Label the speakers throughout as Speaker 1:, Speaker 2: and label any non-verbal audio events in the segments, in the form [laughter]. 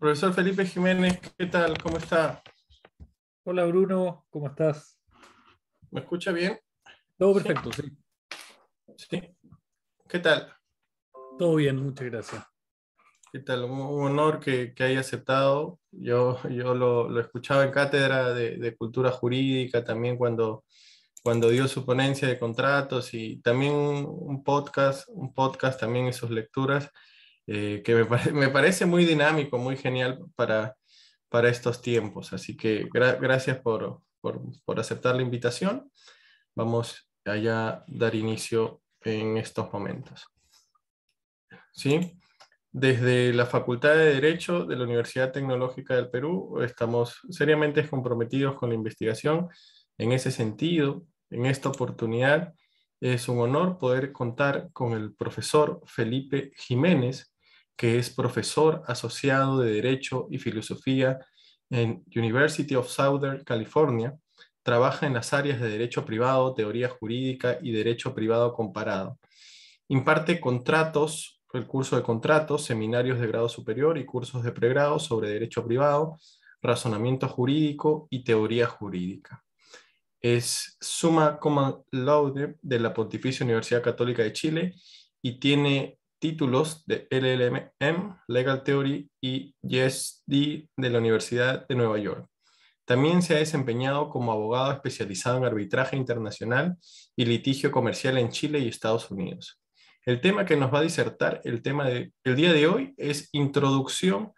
Speaker 1: Profesor Felipe Jiménez, ¿qué tal? ¿Cómo está? Hola Bruno, ¿cómo estás? ¿Me escucha bien? Todo perfecto, sí. Sí. ¿Qué tal? Todo bien, muchas
Speaker 2: gracias. ¿Qué tal? Un, honor que, que, haya aceptado. Yo, lo, escuchaba en cátedra de, cultura jurídica, también cuando, cuando dio su ponencia de contratos y también un podcast, un podcast también en sus lecturas. Eh, que [laughs] me, parece muy dinámico, muy genial para, para estos tiempos. Así que gracias por, por, aceptar la invitación. Vamos allá dar inicio en estos momentos. ¿Sí? Desde la Facultad de Derecho de la Universidad Tecnológica del Perú estamos seriamente comprometidos con la investigación. En ese sentido, en esta oportunidad, es un honor poder contar con el profesor Felipe Jiménez, que es profesor asociado de Derecho y Filosofía en University of Southern California. Trabaja en las áreas de Derecho Privado, Teoría Jurídica y Derecho Privado Comparado. Imparte contratos, el curso de contratos, seminarios de grado superior y cursos de pregrado sobre Derecho Privado, Razonamiento Jurídico y Teoría Jurídica es summa cum laude de la Pontificia Universidad Católica de Chile y tiene títulos de LLM, Legal Theory y GSD de la Universidad de Nueva York. También se ha desempeñado como abogado especializado en arbitraje internacional y litigio comercial en Chile y Estados Unidos. El tema que nos va a disertar el tema del día de hoy es Introducción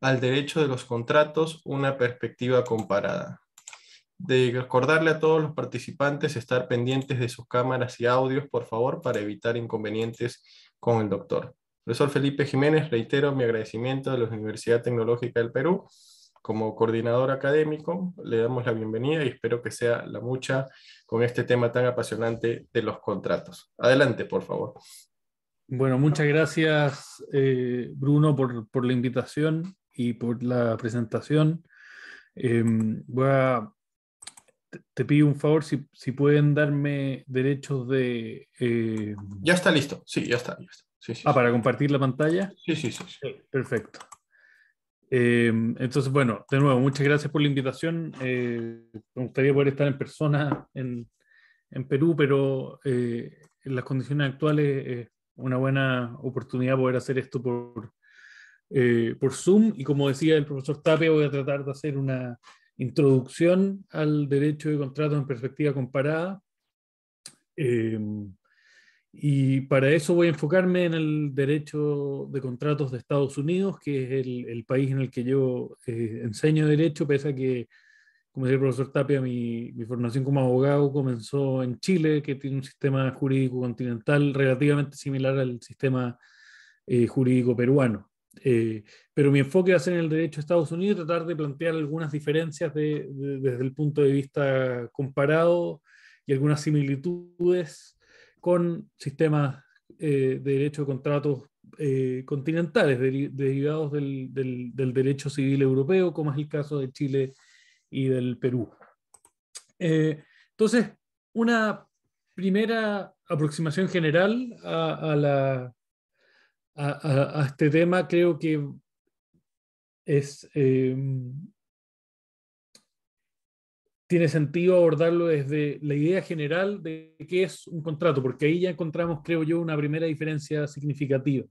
Speaker 2: al Derecho de los Contratos, una perspectiva comparada. De acordarle a todos los participantes estar pendientes de sus cámaras y audios, por favor, para evitar inconvenientes con el doctor. Profesor Felipe Jiménez, reitero mi agradecimiento a la Universidad Tecnológica del Perú como coordinador académico. Le damos la bienvenida y espero que sea la mucha con este tema tan apasionante de los contratos. Adelante, por favor.
Speaker 1: Bueno, muchas gracias, eh, Bruno, por, la invitación y por la presentación. Em, voy a te, pido un favor si, pueden darme derechos de... Eh, ya está listo, sí, ya está. Ya ah, para compartir la pantalla. Sí, sí, sí. Eh, perfecto. Eh, entonces, bueno, de nuevo, muchas gracias por la invitación. me gustaría poder estar en persona en, en Perú, pero en las condiciones actuales es una buena oportunidad poder hacer esto por, por Zoom. Y como decía el profesor Tape, voy a tratar de hacer una Introducción al derecho de Contratos en perspectiva comparada. Eh, y para eso voy a enfocarme en el derecho de contratos de Estados Unidos, que es el, país en el que yo eh, enseño derecho, pese a que, como decía el profesor Tapia, mi, formación como abogado comenzó en Chile, que tiene un sistema jurídico continental relativamente similar al sistema eh, jurídico peruano. Eh, pero mi enfoque va a ser en el derecho de Estados Unidos, tratar de plantear algunas diferencias desde el punto de vista comparado y algunas similitudes con sistemas eh, de derecho de contratos eh, continentales derivados del, derecho civil europeo, como es el caso de Chile y del Perú. entonces, una primera aproximación general a la a, este tema, creo que es, em, tiene sentido abordarlo desde la idea general de qué es un contrato, porque ahí ya encontramos, creo yo, una primera diferencia significativa.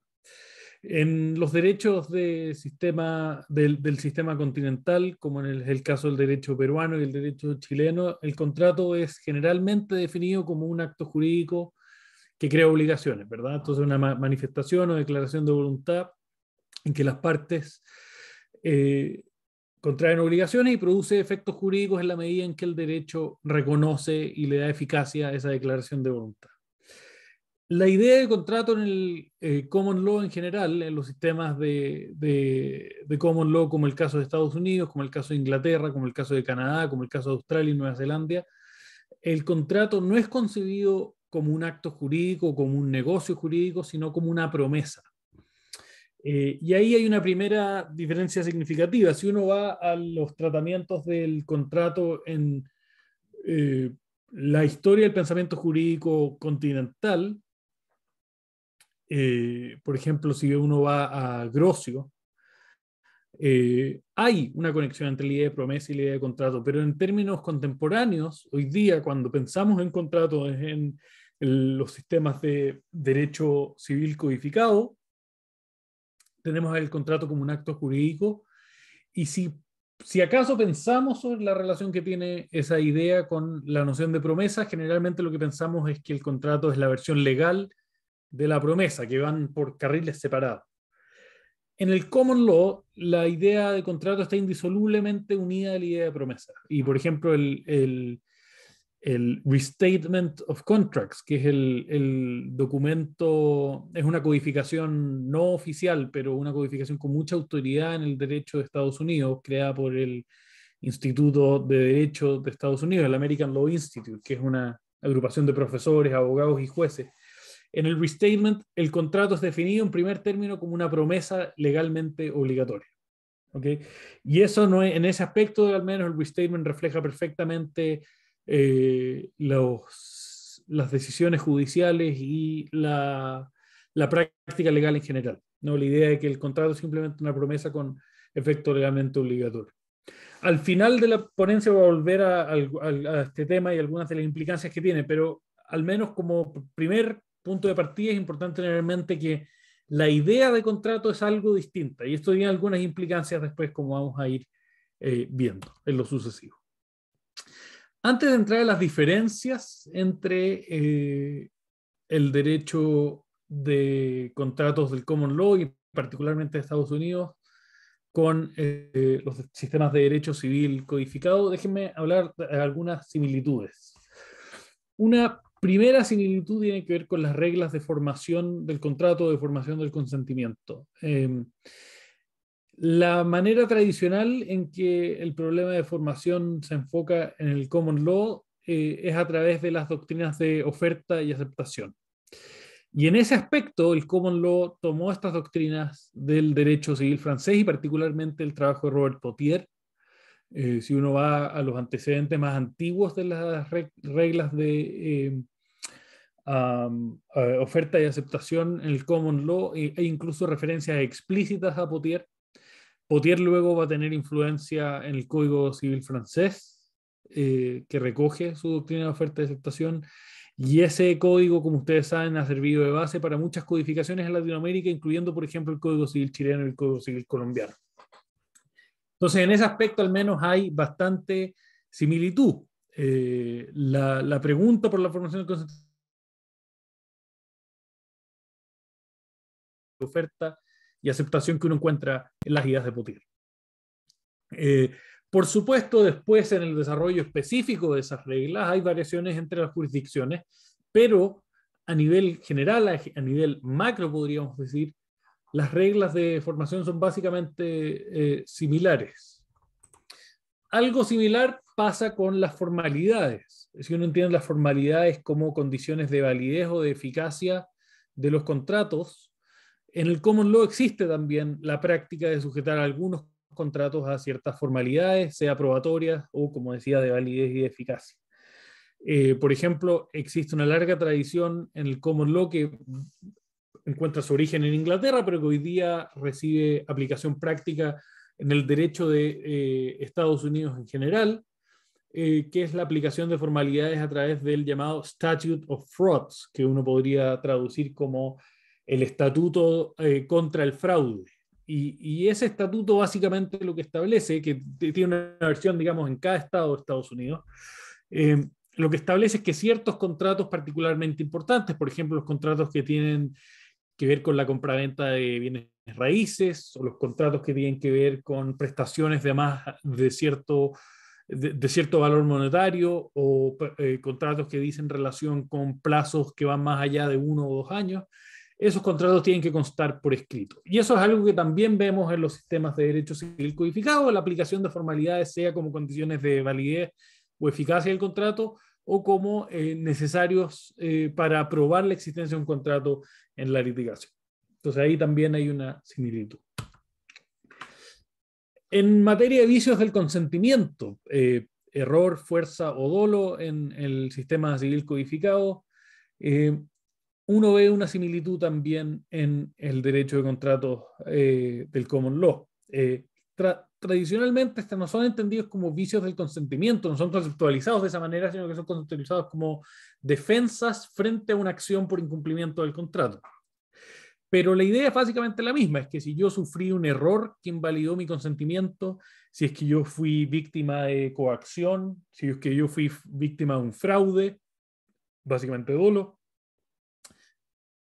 Speaker 1: En los derechos de sistema, del, sistema continental, como en el, caso del derecho peruano y el derecho chileno, el contrato es generalmente definido como un acto jurídico que crea obligaciones, ¿verdad? Entonces, una manifestación o declaración de voluntad en que las partes eh, contraen obligaciones y produce efectos jurídicos en la medida en que el derecho reconoce y le da eficacia a esa declaración de voluntad. La idea de contrato en el eh, common law en general, en los sistemas de, de, common law como el caso de Estados Unidos, como el caso de Inglaterra, como el caso de Canadá, como el caso de Australia y Nueva Zelanda, el contrato no es concebido como un acto jurídico, como un negocio jurídico, sino como una promesa. Eh, y ahí hay una primera diferencia significativa. Si uno va a los tratamientos del contrato en eh, la historia del pensamiento jurídico continental, eh, por ejemplo, si uno va a Grocio, eh, hay una conexión entre la idea de promesa y la idea de contrato, pero en términos contemporáneos, hoy día cuando pensamos en contratos, en los sistemas de derecho civil codificado, tenemos el contrato como un acto jurídico y si, si acaso pensamos sobre la relación que tiene esa idea con la noción de promesa, generalmente lo que pensamos es que el contrato es la versión legal de la promesa, que van por carriles separados en el common law, la idea de contrato está indisolublemente unida a la idea de promesa. Y, por ejemplo, el, restatement of contracts, que es el, el, documento, es una codificación no oficial, pero una codificación con mucha autoridad en el derecho de Estados Unidos, creada por el Instituto de Derecho de Estados Unidos, el American Law Institute, que es una agrupación de profesores, abogados y jueces en el restatement, el contrato es definido en primer término como una promesa legalmente obligatoria. ¿okay? Y eso no en ese aspecto, al menos el restatement refleja perfectamente eh, los, las decisiones judiciales y la, la, práctica legal en general. ¿no? La idea de que el contrato es simplemente una promesa con efecto legalmente obligatorio. Al final de la ponencia voy a volver a, a este tema y algunas de las implicancias que tiene, pero al menos como primer punto de partida es importante tener en mente que la idea de contrato es algo distinta y esto tiene algunas implicancias después como vamos a ir eh, viendo en lo sucesivo. Antes de entrar en las diferencias entre eh, el derecho de contratos del common law y particularmente de Estados Unidos con eh, los sistemas de derecho civil codificado, déjenme hablar de algunas similitudes. Una primera similitud tiene que ver con las reglas de formación del contrato, de formación del consentimiento. Em, la manera tradicional en que el problema de formación se enfoca en el common law eh, es a través de las doctrinas de oferta y aceptación. Y en ese aspecto, el common law tomó estas doctrinas del derecho civil francés y particularmente el trabajo de Robert Potier eh, si uno va a los antecedentes más antiguos de las reglas de eh, eh, oferta y aceptación en el common law, e, incluso referencias explícitas a Potier. Potier luego va a tener influencia en el Código Civil francés, que recoge su doctrina de oferta y aceptación. Y ese código, como ustedes saben, ha servido de base para muchas codificaciones en Latinoamérica, incluyendo, por ejemplo, el Código Civil chileno y el Código Civil colombiano. Entonces, en ese aspecto al menos hay bastante similitud. Eh, la, pregunta por la formación de concentración oferta y aceptación que uno encuentra en las ideas de potir. Eh, por supuesto, después en el desarrollo específico de esas reglas hay variaciones entre las jurisdicciones, pero a nivel general, a nivel macro, podríamos decir, las reglas de formación son básicamente eh, similares. Algo similar pasa con las formalidades. Si uno entiende las formalidades como condiciones de validez o de eficacia de los contratos, en el Common Law existe también la práctica de sujetar algunos contratos a ciertas formalidades, sea probatorias o, como decía, de validez y de eficacia. Eh, por ejemplo, existe una larga tradición en el Common Law que encuentra su origen en Inglaterra, pero que hoy día recibe aplicación práctica en el derecho de eh, Estados Unidos en general, eh, que es la aplicación de formalidades a través del llamado Statute of Frauds, que uno podría traducir como el estatuto eh, contra el fraude. Y, y, ese estatuto básicamente lo que establece, que tiene una versión, digamos, en cada estado de Estados Unidos, lo que establece es que ciertos contratos particularmente importantes, por ejemplo, los contratos que tienen que ver con la compraventa de bienes raíces o los contratos que tienen que ver con prestaciones de más de cierto, de, cierto valor monetario o eh, contratos que dicen relación con plazos que van más allá de uno o dos años. Esos contratos tienen que constar por escrito. Y eso es algo que también vemos en los sistemas de derecho civil codificado, la aplicación de formalidades, sea como condiciones de validez o eficacia del contrato, o como eh, necesarios eh, para probar la existencia de un contrato en la litigación. Entonces ahí también hay una similitud. En materia de vicios del consentimiento, eh, error, fuerza o dolo en el sistema civil codificado, uno ve una similitud también en el derecho de contratos del common law tradicionalmente no son entendidos como vicios del consentimiento, no son conceptualizados de esa manera, sino que son conceptualizados como defensas frente a una acción por incumplimiento del contrato. Pero la idea es básicamente la misma, es que si yo sufrí un error que invalidó mi consentimiento, si es que yo fui víctima de coacción, si es que yo fui víctima de un fraude, básicamente dolo,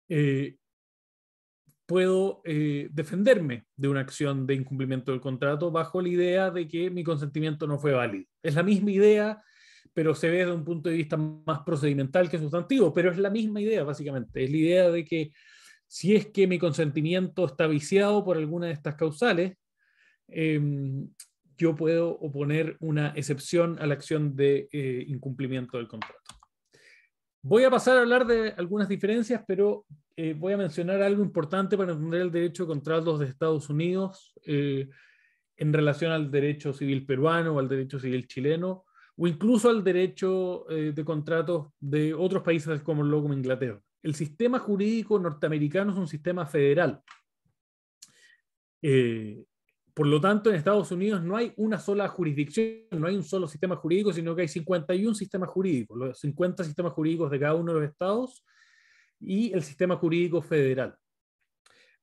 Speaker 1: eh, puedo eh, defenderme de una acción de incumplimiento del contrato bajo la idea de que mi consentimiento no fue válido. Es la misma idea, pero se ve desde un punto de vista más procedimental que sustantivo, pero es la misma idea básicamente. Es la idea de que si es que mi consentimiento está viciado por alguna de estas causales, em, yo puedo oponer una excepción a la acción de eh, incumplimiento del contrato. Voy a pasar a hablar de algunas diferencias, pero eh, voy a mencionar algo importante para entender el derecho de contratos de Estados Unidos eh, en relación al derecho civil peruano, o al derecho civil chileno, o incluso al derecho eh, de contratos de otros países como el Inglaterra. El sistema jurídico norteamericano es un sistema federal. Por lo tanto, en Estados Unidos no hay una sola jurisdicción, no hay un solo sistema jurídico, sino que hay 51 sistemas jurídicos, los 50 sistemas jurídicos de cada uno de los estados y el sistema jurídico federal.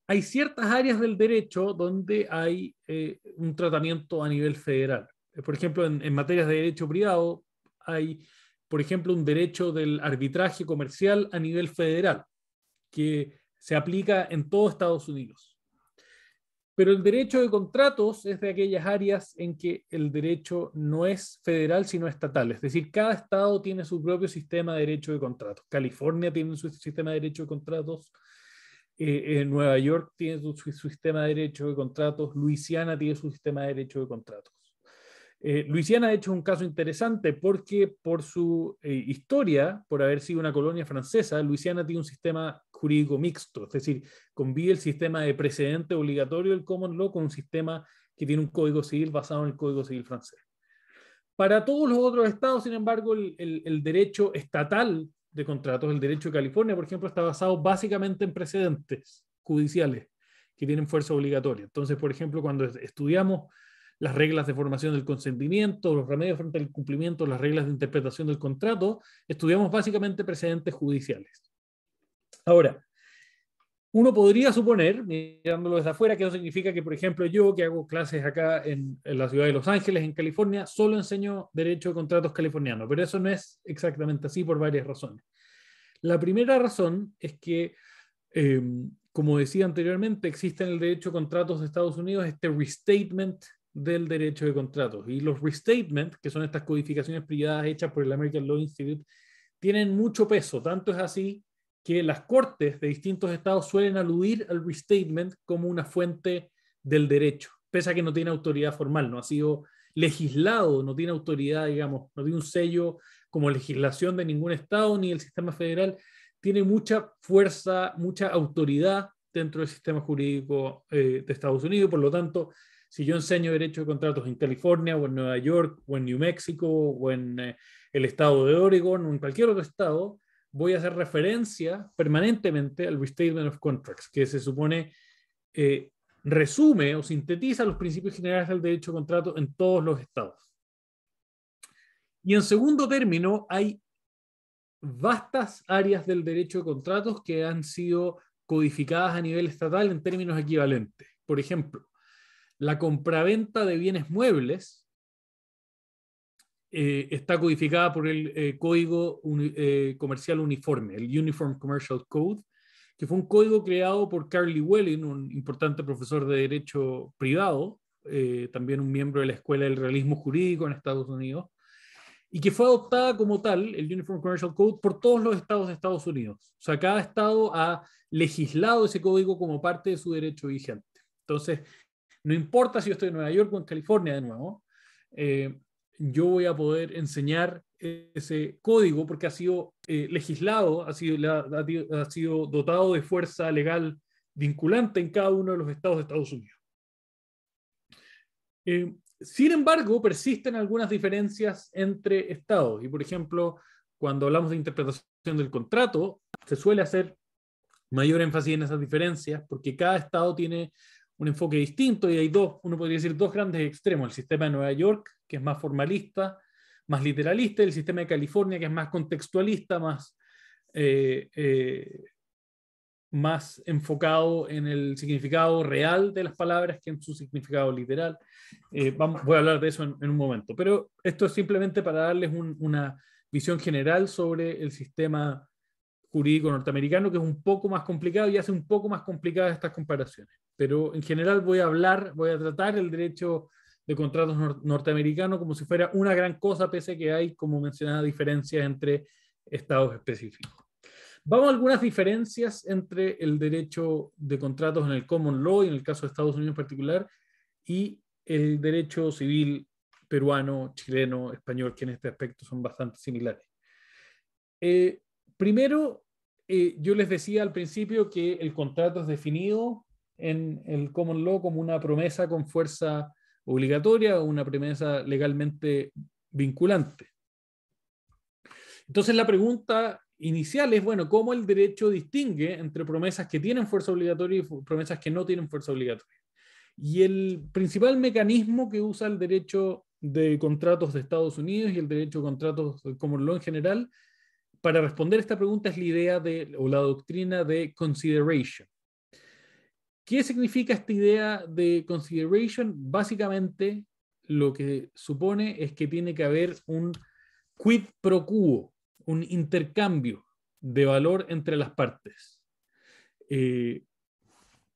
Speaker 1: Hay ciertas áreas del derecho donde hay eh, un tratamiento a nivel federal. Eh, por ejemplo, en, materias de derecho privado hay, por ejemplo, un derecho del arbitraje comercial a nivel federal que se aplica en todos Estados Unidos pero el derecho de contratos es de aquellas áreas en que el derecho no es federal sino estatal, es decir, cada estado tiene su propio sistema de derecho de contratos. California tiene su sistema de derecho de contratos, eh, eh, Nueva York tiene su, sistema de derecho de contratos, Luisiana tiene su sistema de derecho de contratos. Eh, Luisiana, ha hecho, un caso interesante porque por su historia, por haber sido una colonia francesa, Luisiana tiene un sistema jurídico mixto, es decir, convive el sistema de precedente obligatorio del common law con un sistema que tiene un código civil basado en el código civil francés. Para todos los otros estados, sin embargo, el, el derecho estatal de contratos, el derecho de California, por ejemplo, está basado básicamente en precedentes judiciales que tienen fuerza obligatoria. Entonces, por ejemplo, cuando estudiamos las reglas de formación del consentimiento, los remedios frente al cumplimiento, las reglas de interpretación del contrato, estudiamos básicamente precedentes judiciales. Ahora, uno podría suponer, mirándolo desde afuera, que eso significa que, por ejemplo, yo que hago clases acá en, la ciudad de Los Ángeles, en California, solo enseño derecho de contratos californiano, pero eso no es exactamente así por varias razones. La primera razón es que, em, como decía anteriormente, existe en el derecho de contratos de Estados Unidos este restatement del derecho de contratos. Y los restatements, que son estas codificaciones privadas hechas por el American Law Institute, tienen mucho peso. Tanto es así que las cortes de distintos estados suelen aludir al restatement como una fuente del derecho, pese a que no tiene autoridad formal, no ha sido legislado, no tiene autoridad, digamos, no tiene un sello como legislación de ningún estado ni el sistema federal, tiene mucha fuerza, mucha autoridad dentro del sistema jurídico eh, de Estados Unidos, por lo tanto, si yo enseño derecho de contratos en California o en Nueva York o en New México o en eh, el estado de Oregon o en cualquier otro estado, voy a hacer referencia permanentemente al Restatement of Contracts, que se supone eh, resume o sintetiza los principios generales del derecho de contrato en todos los estados. Y en segundo término, hay vastas áreas del derecho de contratos que han sido codificadas a nivel estatal en términos equivalentes. Por ejemplo, la compraventa de bienes muebles eh, está codificada por el eh, Código eh, Comercial Uniforme, el Uniform Commercial Code, que fue un código creado por Carly Welling, un importante profesor de Derecho Privado, también un miembro de la Escuela del Realismo Jurídico en Estados Unidos, y que fue adoptada como tal, el Uniform Commercial Code, por todos los estados de Estados Unidos. O sea, cada estado ha legislado ese código como parte de su derecho vigente. Entonces, no importa si yo estoy en Nueva York o en California de nuevo, yo voy a poder enseñar ese código porque ha sido eh, legislado, ha sido, sido dotado de fuerza legal vinculante en cada uno de los estados de Estados Unidos. Eh, sin embargo, persisten algunas diferencias entre estados y, por ejemplo, cuando hablamos de interpretación del contrato, se suele hacer mayor énfasis en esas diferencias porque cada estado tiene un enfoque distinto y hay dos, uno podría decir dos grandes extremos, el sistema de Nueva York que es más formalista, más literalista, el sistema de California, que es más contextualista, más, eh, eh, más enfocado en el significado real de las palabras que en su significado literal. Eh, vamos, voy a hablar de eso en, un momento, pero esto es simplemente para darles una visión general sobre el sistema jurídico norteamericano, que es un poco más complicado y hace un poco más complicadas estas comparaciones. Pero en general voy a hablar, voy a tratar el derecho de contratos norteamericanos como si fuera una gran cosa, pese a que hay, como mencionaba, diferencias entre estados específicos. Vamos a algunas diferencias entre el derecho de contratos en el common law en el caso de Estados Unidos en particular y el derecho civil peruano, chileno, español, que en este aspecto son bastante similares. Eh, primero, eh, yo les decía al principio que el contrato es definido en el common law como una promesa con fuerza obligatoria o una premisa legalmente vinculante. Entonces la pregunta inicial es, bueno, ¿cómo el derecho distingue entre promesas que tienen fuerza obligatoria y promesas que no tienen fuerza obligatoria? Y el principal mecanismo que usa el derecho de contratos de Estados Unidos y el derecho de contratos como lo en general para responder esta pregunta es la idea de, o la doctrina de consideration. ¿Qué significa esta idea de consideration? Básicamente, lo que supone es que tiene que haber un quid pro quo, un intercambio de valor entre las partes. Eh,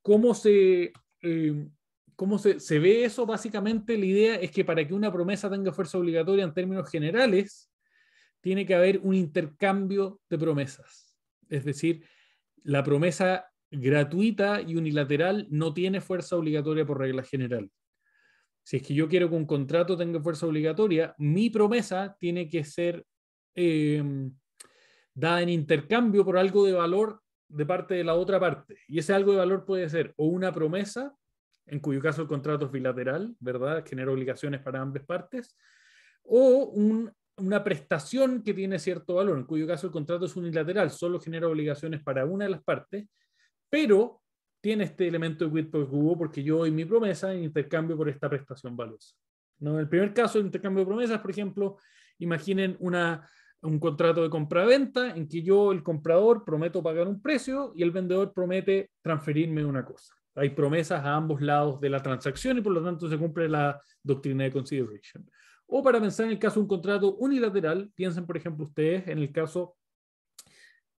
Speaker 1: ¿Cómo, se, eh, se, se, ve eso? Básicamente la idea es que para que una promesa tenga fuerza obligatoria en términos generales, tiene que haber un intercambio de promesas. Es decir, la promesa gratuita y unilateral no tiene fuerza obligatoria por regla general. Si es que yo quiero que un contrato tenga fuerza obligatoria, mi promesa tiene que ser em, dada en intercambio por algo de valor de parte de la otra parte. Y ese algo de valor puede ser o una promesa, en cuyo caso el contrato es bilateral, ¿verdad? Genera obligaciones para ambas partes, o una prestación que tiene cierto valor, en cuyo caso el contrato es unilateral, solo genera obligaciones para una de las partes, pero tiene este elemento de quid por porque yo doy mi promesa en intercambio por esta prestación valiosa. ¿no? En el primer caso, el intercambio de promesas, por ejemplo, imaginen una, un contrato de compra-venta en que yo, el comprador, prometo pagar un precio y el vendedor promete transferirme una cosa. Hay promesas a ambos lados de la transacción y por lo tanto se cumple la doctrina de consideration. O para pensar en el caso de un contrato unilateral, piensen por ejemplo ustedes en el caso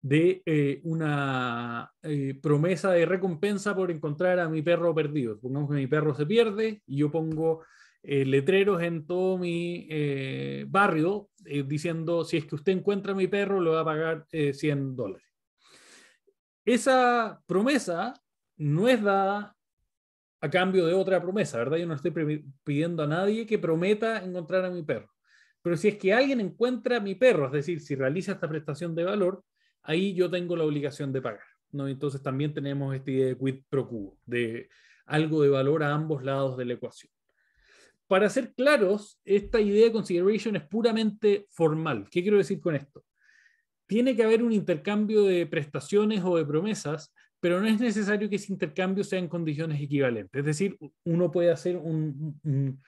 Speaker 1: de eh, una eh, promesa de recompensa por encontrar a mi perro perdido. Pongamos que mi perro se pierde y yo pongo eh, letreros en todo mi barrio diciendo, si es que usted encuentra a mi perro, le va a pagar 100 dólares. Esa promesa no es dada a cambio de otra promesa, ¿verdad? Yo no estoy pidiendo a nadie que prometa encontrar a mi perro. Pero si es que alguien encuentra a mi perro, es decir, si realiza esta prestación de valor, ahí yo tengo la obligación de pagar. ¿no? Entonces también tenemos esta idea de quid pro quo, de algo de valor a ambos lados de la ecuación. Para ser claros, esta idea de consideration es puramente formal. ¿Qué quiero decir con esto? Tiene que haber un intercambio de prestaciones o de promesas, pero no es necesario que ese intercambio sea en condiciones equivalentes. Es decir, uno puede hacer un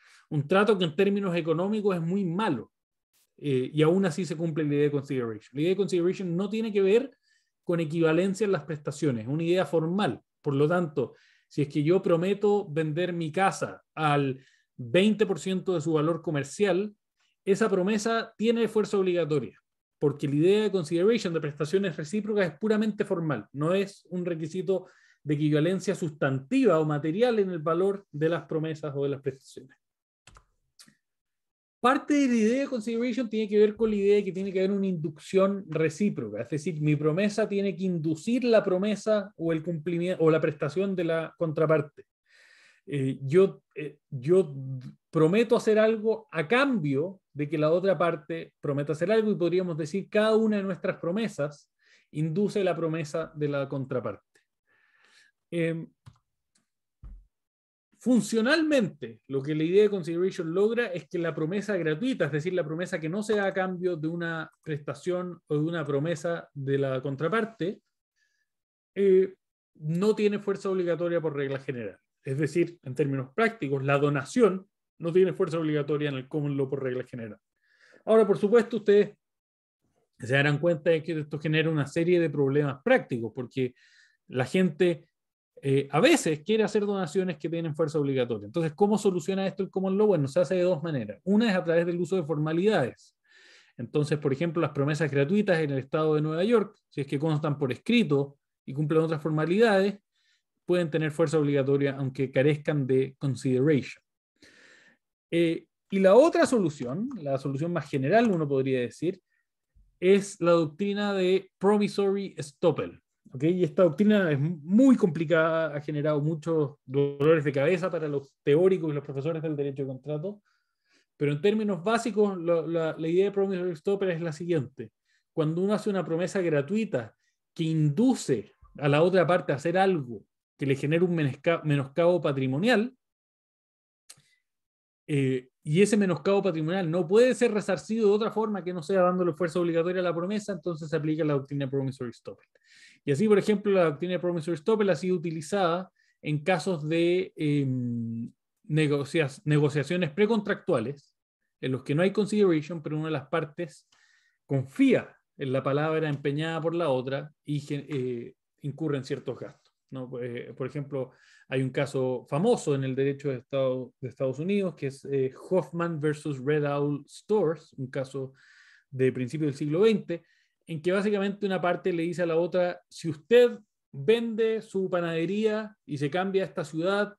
Speaker 1: trato que en términos económicos es muy malo, eh, y aún así se cumple la idea de consideration. La idea de consideration no tiene que ver con equivalencia en las prestaciones, es una idea formal. Por lo tanto, si es que yo prometo vender mi casa al 20% de su valor comercial, esa promesa tiene fuerza obligatoria, porque la idea de consideration de prestaciones recíprocas es puramente formal, no es un requisito de equivalencia sustantiva o material en el valor de las promesas o de las prestaciones. Parte de la idea de consideration tiene que ver con la idea de que tiene que haber una inducción recíproca, es decir, mi promesa tiene que inducir la promesa o el cumplimiento o la prestación de la contraparte. Eh, yo, eh, yo prometo hacer algo a cambio de que la otra parte prometa hacer algo y podríamos decir cada una de nuestras promesas induce la promesa de la contraparte. Em, Funcionalmente, lo que la idea de Consideration logra es que la promesa gratuita, es decir, la promesa que no se da a cambio de una prestación o de una promesa de la contraparte, eh, no tiene fuerza obligatoria por regla general. Es decir, en términos prácticos, la donación no tiene fuerza obligatoria en el common law por regla general. Ahora, por supuesto, ustedes se darán cuenta de que esto genera una serie de problemas prácticos, porque la gente eh, a veces quiere hacer donaciones que tienen fuerza obligatoria. Entonces, ¿cómo soluciona esto el common law? Bueno, se hace de dos maneras. Una es a través del uso de formalidades. Entonces, por ejemplo, las promesas gratuitas en el estado de Nueva York, si es que constan por escrito y cumplen otras formalidades, pueden tener fuerza obligatoria aunque carezcan de consideration. Eh, y la otra solución, la solución más general, uno podría decir, es la doctrina de promissory Stoppel esta doctrina es muy complicada, ha generado muchos dolores de cabeza para los teóricos y los profesores del derecho de contrato, pero en términos básicos, la, la, idea de Promissory Stopper es la siguiente. Cuando uno hace una promesa gratuita que induce a la otra parte a hacer algo que le genere un menoscabo patrimonial, eh, y ese menoscabo patrimonial no puede ser resarcido de otra forma que no sea dándole fuerza obligatoria a la promesa, entonces se aplica la doctrina promissory estoppel. Y así, por ejemplo, la doctrina promissory estoppel ha sido utilizada en casos de em, negociaciones precontractuales, en los que no hay consideration, pero una de las partes confía en la palabra empeñada por la otra y eh, incurre en ciertos gastos. Eh, por ejemplo, hay un caso famoso en el derecho de, Estados Unidos que es eh, Hoffman versus Red Owl Stores, un caso de principio del siglo XX, en que básicamente una parte le dice a la otra, si usted vende su panadería y se cambia a esta ciudad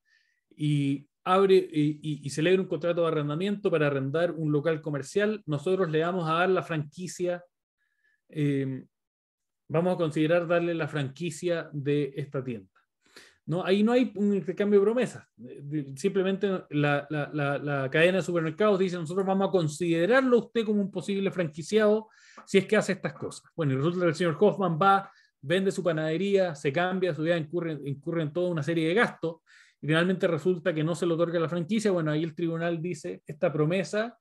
Speaker 1: y abre y, celebra un contrato de arrendamiento para arrendar un local comercial, nosotros le vamos a dar la franquicia eh, Vamos a considerar darle la franquicia de esta tienda. No, ahí no hay un intercambio de promesas. Eh, simplemente la, la, la, cadena de supermercados dice, nosotros vamos a considerarlo usted como un posible franquiciado si es que hace estas cosas. Bueno, y resulta que el señor Hoffman va, vende su panadería, se cambia, su vida incurre, incurre en toda una serie de gastos y finalmente resulta que no se le otorga la franquicia. Bueno, ahí el tribunal dice, esta promesa,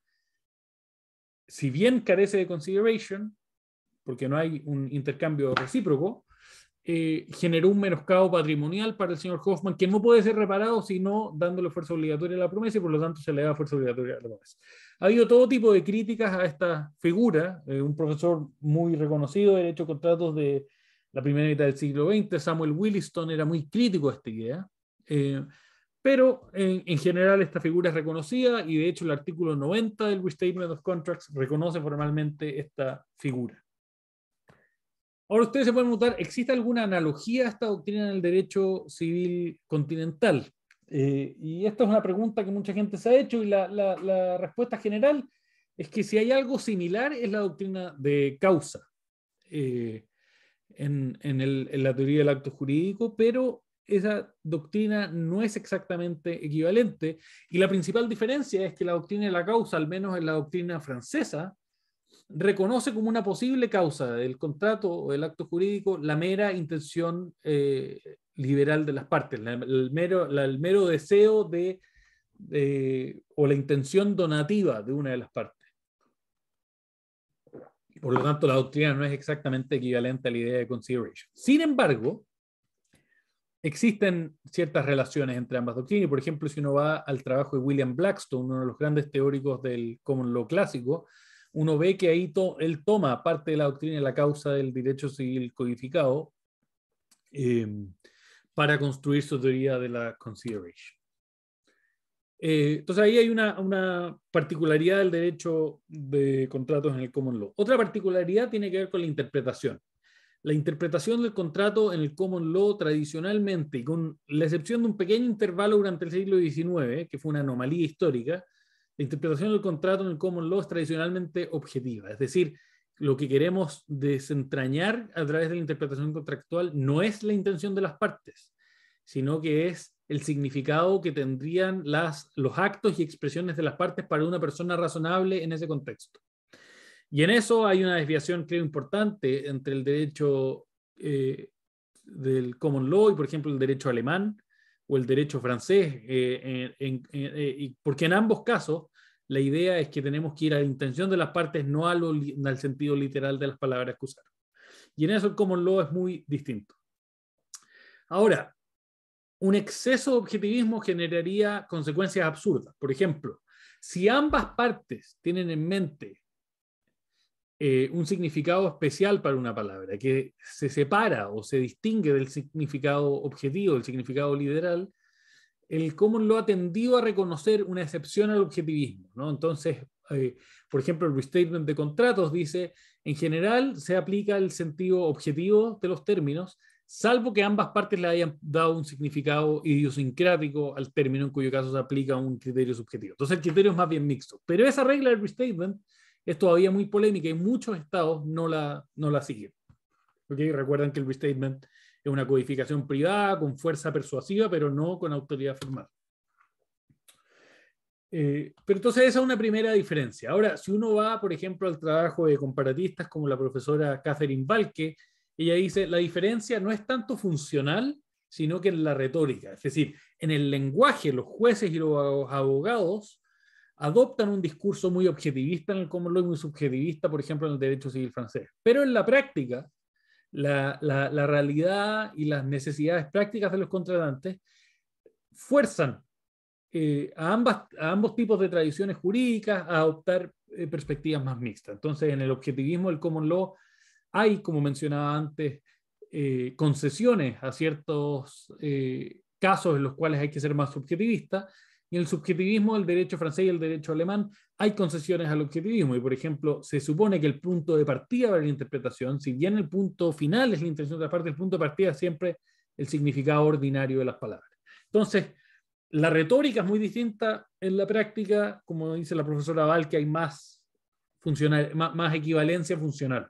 Speaker 1: si bien carece de consideration, porque no hay un intercambio recíproco, eh, generó un menoscabo patrimonial para el señor Hoffman, que no puede ser reparado sino dándole fuerza obligatoria a la promesa y por lo tanto se le da fuerza obligatoria a la promesa. Ha habido todo tipo de críticas a esta figura, eh, un profesor muy reconocido, ha hecho contratos de la primera mitad del siglo XX, Samuel Williston era muy crítico a esta idea, eh, pero en, en, general esta figura es reconocida y de hecho el artículo 90 del Restatement of Contracts reconoce formalmente esta figura. Ahora ustedes se pueden preguntar, ¿existe alguna analogía a esta doctrina en el derecho civil continental? Eh, y esta es una pregunta que mucha gente se ha hecho y la, respuesta general es que si hay algo similar es la doctrina de causa eh, en la teoría del acto jurídico, pero esa doctrina no es exactamente equivalente. Y la principal diferencia es que la doctrina de la causa, al menos en la doctrina francesa, reconoce como una posible causa del contrato o del acto jurídico la mera intención eh, liberal de las partes, el, mero, deseo de, o la intención donativa de una de las partes. Por lo tanto, la doctrina no es exactamente equivalente a la idea de consideration. Sin embargo, existen ciertas relaciones entre ambas doctrinas. Por ejemplo, si uno va al trabajo de William Blackstone, uno de los grandes teóricos del common law clásico, uno ve que ahí él toma parte de la doctrina y la causa del derecho civil codificado em, para construir su teoría de la consideration. Eh, entonces ahí hay una, particularidad del derecho de contratos en el common law. Otra particularidad tiene que ver con la interpretación. La interpretación del contrato en el common law tradicionalmente, con la excepción de un pequeño intervalo durante el siglo XIX, que fue una anomalía histórica, la interpretación del contrato en el common law es tradicionalmente objetiva, es decir, lo que queremos desentrañar a través de la interpretación contractual no es la intención de las partes, sino que es el significado que tendrían las, los actos y expresiones de las partes para una persona razonable en ese contexto. Y en eso hay una desviación, creo, importante entre el derecho eh, del common law y, por ejemplo, el derecho alemán, o el derecho francés, eh, eh, porque en ambos casos la idea es que tenemos que ir a la intención de las partes, no al, al sentido literal de las palabras que usaron. Y en eso el common law es muy distinto. Ahora, un exceso de objetivismo generaría consecuencias absurdas. Por ejemplo, si ambas partes tienen en mente eh, un significado especial para una palabra, que se separa o se distingue del significado objetivo, del significado literal, el cómo lo ha tendido a reconocer una excepción al objetivismo. ¿no? Entonces, eh, por ejemplo, el restatement de contratos dice, en general se aplica el sentido objetivo de los términos, salvo que ambas partes le hayan dado un significado idiosincrático al término, en cuyo caso se aplica un criterio subjetivo. Entonces, el criterio es más bien mixto. Pero esa regla del restatement es todavía muy polémica y muchos estados no la, no la siguen. Recuerden Recuerdan que el restatement es una codificación privada con fuerza persuasiva, pero no con autoridad formal. Eh, pero entonces esa es una primera diferencia. Ahora, si uno va, por ejemplo, al trabajo de comparatistas como la profesora Catherine Valque, ella dice, la diferencia no es tanto funcional, sino que en la retórica. Es decir, en el lenguaje, los jueces y los abogados adoptan un discurso muy objetivista en el common law y muy subjetivista, por ejemplo, en el derecho civil francés. Pero en la práctica, la, realidad y las necesidades prácticas de los contratantes fuerzan eh, a, ambas, ambos tipos de tradiciones jurídicas a adoptar eh, perspectivas más mixtas. Entonces, en el objetivismo del common law hay, como mencionaba antes, eh, concesiones a ciertos casos en los cuales hay que ser más subjetivista, y en el subjetivismo del derecho francés y el derecho alemán hay concesiones al objetivismo. Y, por ejemplo, se supone que el punto de partida para la interpretación, si bien el punto final es la intención de la parte, el punto de partida es siempre el significado ordinario de las palabras. Entonces, la retórica es muy distinta en la práctica, como dice la profesora Val, que hay más, funcional, más equivalencia funcional.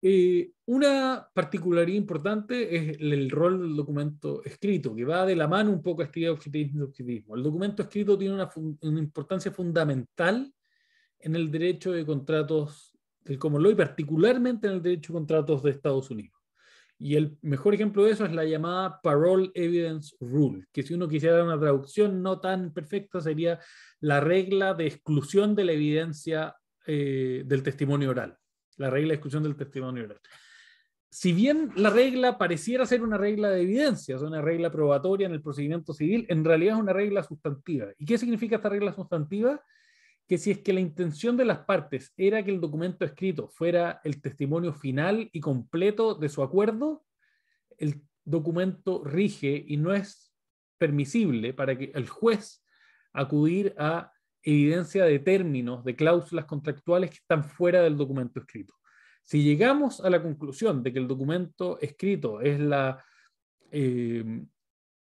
Speaker 1: Eh, una particularidad importante es el, rol del documento escrito, que va de la mano un poco a este objetivismo, El documento escrito tiene una, importancia fundamental en el derecho de contratos del common law y particularmente en el derecho de contratos de Estados Unidos. Y el mejor ejemplo de eso es la llamada Parole Evidence Rule, que si uno quisiera una traducción no tan perfecta sería la regla de exclusión de la evidencia eh, del testimonio oral la regla de discusión del testimonio Si bien la regla pareciera ser una regla de evidencia, una regla probatoria en el procedimiento civil, en realidad es una regla sustantiva. ¿Y qué significa esta regla sustantiva? Que si es que la intención de las partes era que el documento escrito fuera el testimonio final y completo de su acuerdo, el documento rige y no es permisible para que el juez acudir a evidencia de términos, de cláusulas contractuales que están fuera del documento escrito. Si llegamos a la conclusión de que el documento escrito es la, eh,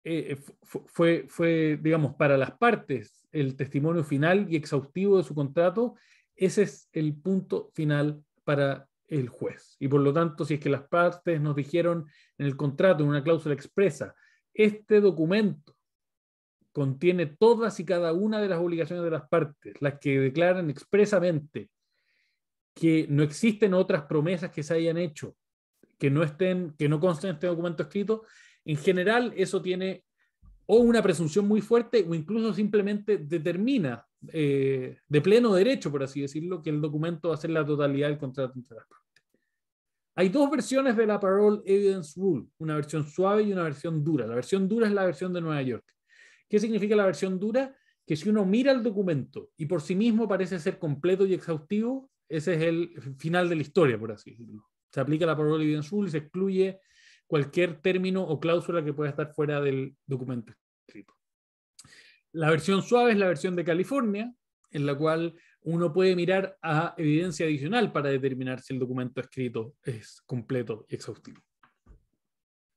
Speaker 1: eh, eh, fue, fue, digamos, para las partes el testimonio final y exhaustivo de su contrato, ese es el punto final para el juez. Y por lo tanto, si es que las partes nos dijeron en el contrato, en una cláusula expresa, este documento contiene todas y cada una de las obligaciones de las partes, las que declaran expresamente que no existen otras promesas que se hayan hecho, que no estén, que no consten en este documento escrito, en general eso tiene o una presunción muy fuerte o incluso simplemente determina eh, de pleno derecho, por así decirlo, que el documento va a ser la totalidad del contrato entre las partes. Hay dos versiones de la Parole Evidence Rule, una versión suave y una versión dura. La versión dura es la versión de Nueva York. ¿Qué significa la versión dura? Que si uno mira el documento y por sí mismo parece ser completo y exhaustivo, ese es el final de la historia, por así decirlo. Se aplica la parola y se excluye cualquier término o cláusula que pueda estar fuera del documento escrito. La versión suave es la versión de California, en la cual uno puede mirar a evidencia adicional para determinar si el documento escrito es completo y exhaustivo.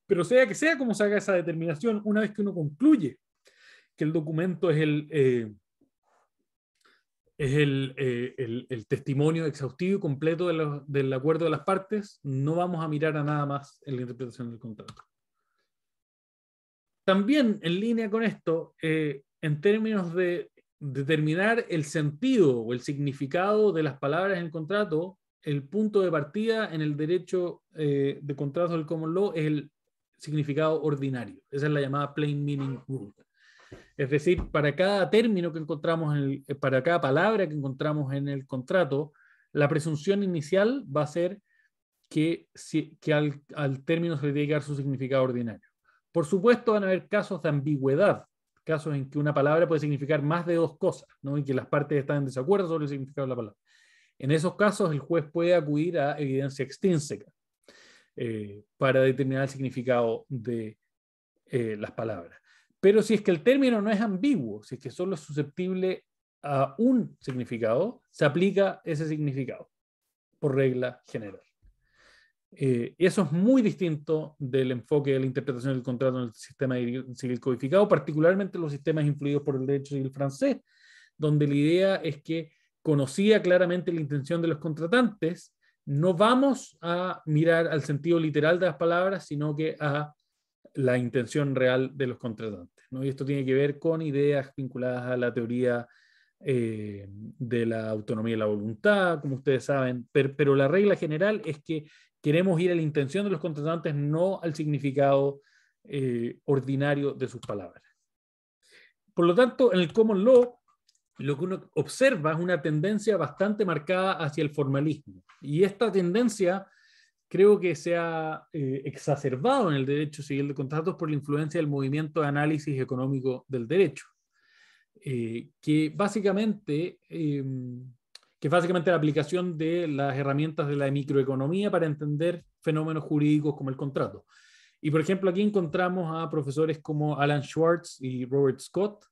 Speaker 1: Pero sea que sea como se haga esa determinación, una vez que uno concluye que el documento es el, eh, es eh, el, el, testimonio exhaustivo y completo del acuerdo de las partes, no vamos a mirar a nada más en la interpretación del contrato. También en línea con esto, eh, en términos de determinar el sentido o el significado de las palabras en el contrato, el punto de partida en el derecho de contratos del common law es el significado ordinario. Esa es la llamada plain meaning rule. Es decir, para cada término que encontramos, en el, eh, para cada palabra que encontramos en el contrato, la presunción inicial va a ser que, al, término se le tiene dar su significado ordinario. Por supuesto, van a haber casos de ambigüedad, casos en que una palabra puede significar más de dos cosas, ¿no? y que las partes están en desacuerdo sobre el significado de la palabra. En esos casos, el juez puede acudir a evidencia extrínseca eh, para determinar el significado de eh, las palabras. Pero si es que el término no es ambiguo, si es que solo es susceptible a un significado, se aplica ese significado por regla general. Eh, eso es muy distinto del enfoque de la interpretación del contrato en el sistema civil codificado, particularmente los sistemas influidos por el derecho civil francés, donde la idea es que conocía claramente la intención de los contratantes, no vamos a mirar al sentido literal de las palabras, sino que a la intención real de los contratantes. Y esto tiene que ver con ideas vinculadas a la teoría eh, de la autonomía y la voluntad, como ustedes saben, pero, la regla general es que queremos ir a la intención de los contratantes, no al significado eh, ordinario de sus palabras. Por lo tanto, en el Common Law, lo que uno observa es una tendencia bastante marcada hacia el formalismo. Y esta tendencia creo que se ha eh, exacerbado en el derecho civil de contratos por la influencia del movimiento de análisis económico del derecho, eh, que, básicamente, eh, que básicamente la aplicación de las herramientas de la microeconomía para entender fenómenos jurídicos como el contrato. Y por ejemplo, aquí encontramos a profesores como Alan Schwartz y Robert Scott,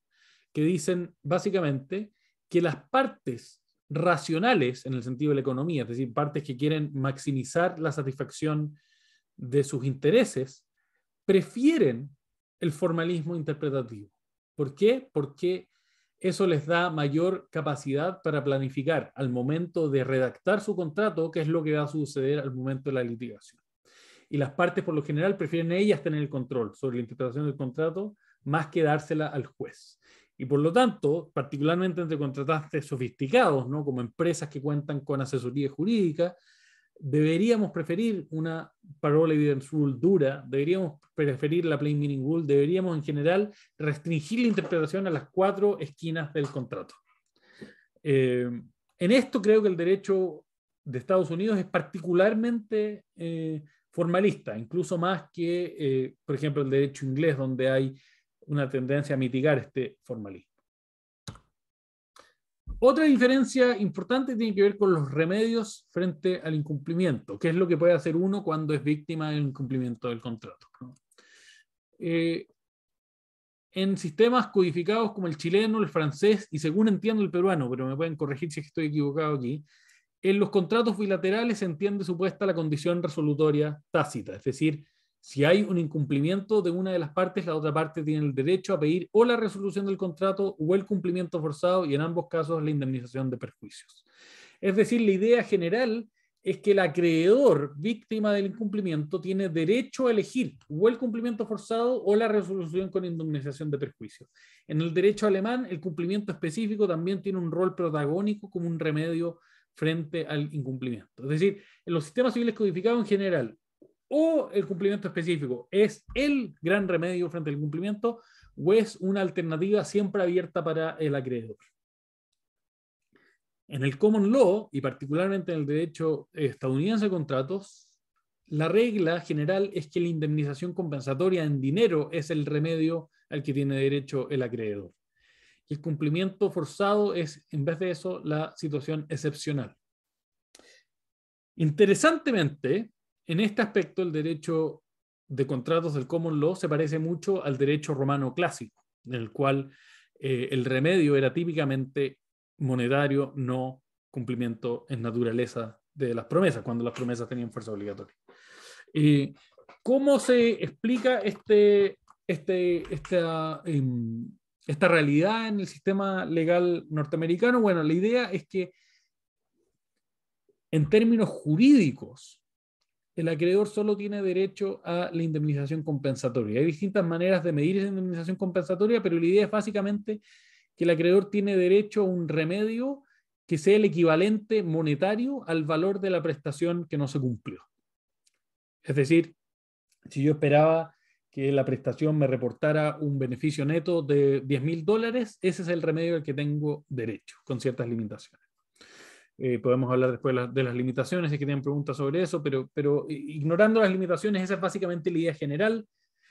Speaker 1: que dicen básicamente que las partes racionales en el sentido de la economía, es decir, partes que quieren maximizar la satisfacción de sus intereses, prefieren el formalismo interpretativo. ¿Por qué? Porque eso les da mayor capacidad para planificar al momento de redactar su contrato, qué es lo que va a suceder al momento de la litigación. Y las partes, por lo general, prefieren ellas tener el control sobre la interpretación del contrato más que dársela al juez. Y por lo tanto, particularmente entre contratantes sofisticados, ¿no? como empresas que cuentan con asesoría jurídica, deberíamos preferir una Parola evidence rule dura, deberíamos preferir la plain meaning rule, deberíamos en general restringir la interpretación a las cuatro esquinas del contrato. Eh, en esto creo que el derecho de Estados Unidos es particularmente eh, formalista, incluso más que, eh, por ejemplo, el derecho inglés, donde hay una tendencia a mitigar este formalismo. Otra diferencia importante tiene que ver con los remedios frente al incumplimiento, ¿Qué es lo que puede hacer uno cuando es víctima del incumplimiento del contrato. Eh, en sistemas codificados como el chileno, el francés y según entiendo el peruano, pero me pueden corregir si estoy equivocado aquí, en los contratos bilaterales se entiende supuesta la condición resolutoria tácita, es decir, si hay un incumplimiento de una de las partes, la otra parte tiene el derecho a pedir o la resolución del contrato o el cumplimiento forzado y en ambos casos la indemnización de perjuicios. Es decir, la idea general es que el acreedor víctima del incumplimiento tiene derecho a elegir o el cumplimiento forzado o la resolución con indemnización de perjuicios. En el derecho alemán, el cumplimiento específico también tiene un rol protagónico como un remedio frente al incumplimiento. Es decir, en los sistemas civiles codificados en general, o el cumplimiento específico es el gran remedio frente al cumplimiento o es una alternativa siempre abierta para el acreedor. En el common law y particularmente en el derecho estadounidense de contratos, la regla general es que la indemnización compensatoria en dinero es el remedio al que tiene derecho el acreedor. El cumplimiento forzado es, en vez de eso, la situación excepcional. Interesantemente, en este aspecto, el derecho de contratos del common law se parece mucho al derecho romano clásico, en el cual eh, el remedio era típicamente monetario, no cumplimiento en naturaleza de las promesas, cuando las promesas tenían fuerza obligatoria. Y ¿Cómo se explica este, este, esta em, realidad en el sistema legal norteamericano? Bueno, la idea es que en términos jurídicos, el acreedor solo tiene derecho a la indemnización compensatoria. Hay distintas maneras de medir esa indemnización compensatoria, pero la idea es básicamente que el acreedor tiene derecho a un remedio que sea el equivalente monetario al valor de la prestación que no se cumplió. Es decir, si yo esperaba que la prestación me reportara un beneficio neto de 10 mil dólares, ese es el remedio al que tengo derecho, con ciertas limitaciones. Eh, podemos hablar después de, las limitaciones, si es que tienen preguntas sobre eso, pero, eh, ignorando las limitaciones, esa es básicamente la idea general.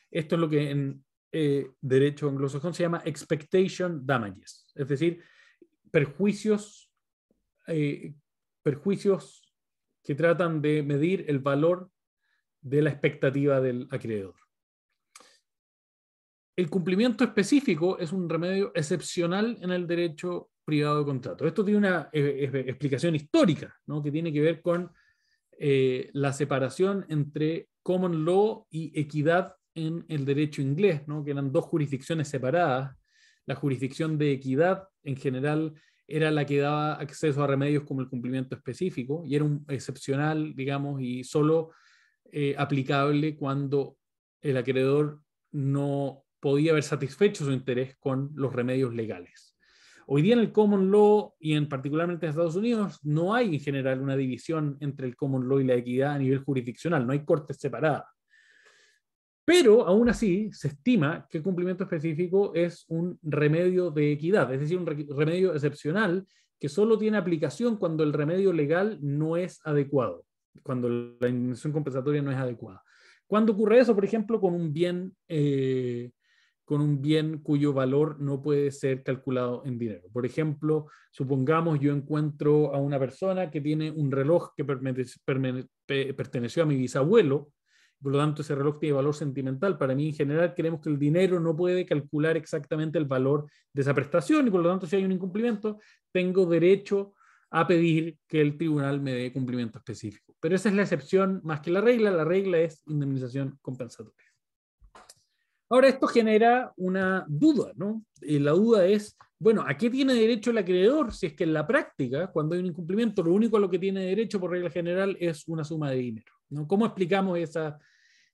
Speaker 1: Esto es lo que en eh, derecho anglosajón se llama expectation damages, es decir, perjuicios, perjuicios que tratan de medir el valor de la expectativa del acreedor. El cumplimiento específico es un remedio excepcional en el derecho privado de contrato. Esto tiene una e, e, e, explicación histórica, ¿no? que tiene que ver con eh, la separación entre common law y equidad en el derecho inglés, ¿no? que eran dos jurisdicciones separadas. La jurisdicción de equidad, en general, era la que daba acceso a remedios como el cumplimiento específico y era un excepcional, digamos, y solo eh, aplicable cuando el acreedor no podía haber satisfecho su interés con los remedios legales. Hoy día en el common law y en particularmente en Estados Unidos no hay en general una división entre el common law y la equidad a nivel jurisdiccional, no hay cortes separadas. Pero aún así se estima que el cumplimiento específico es un remedio de equidad, es decir, un remedio excepcional que solo tiene aplicación cuando el remedio legal no es adecuado, cuando la indemnización compensatoria no es adecuada. Cuando ocurre eso, por ejemplo, con un bien eh, con un bien cuyo valor no puede ser calculado en dinero. Por ejemplo, supongamos yo encuentro a una persona que tiene un reloj que perteneció a mi bisabuelo, por lo tanto ese reloj tiene valor sentimental. Para mí en general creemos que el dinero no puede calcular exactamente el valor de esa prestación y por lo tanto si hay un incumplimiento, tengo derecho a pedir que el tribunal me dé cumplimiento específico. Pero esa es la excepción más que la regla, la regla es indemnización compensatoria. Ahora, esto genera una duda, ¿no? la duda es, bueno, ¿a qué tiene derecho el acreedor si es que en la práctica, cuando hay un incumplimiento, lo único a lo que tiene derecho por regla general es una suma de dinero? ¿no? ¿Cómo explicamos esa,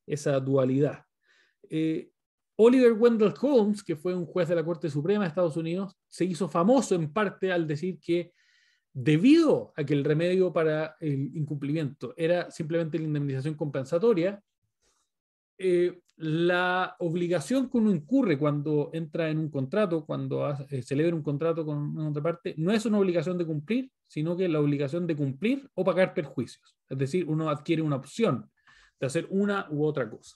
Speaker 1: esa dualidad? Eh, Oliver Wendell Holmes, que fue un juez de la Corte Suprema de Estados Unidos, se hizo famoso en parte al decir que debido a que el remedio para el incumplimiento era simplemente la indemnización compensatoria, eh, la obligación que uno incurre cuando entra en un contrato, cuando eh, celebra un contrato con otra parte, no es una obligación de cumplir, sino que la obligación de cumplir o pagar perjuicios. Es decir, uno adquiere una opción de hacer una u otra cosa.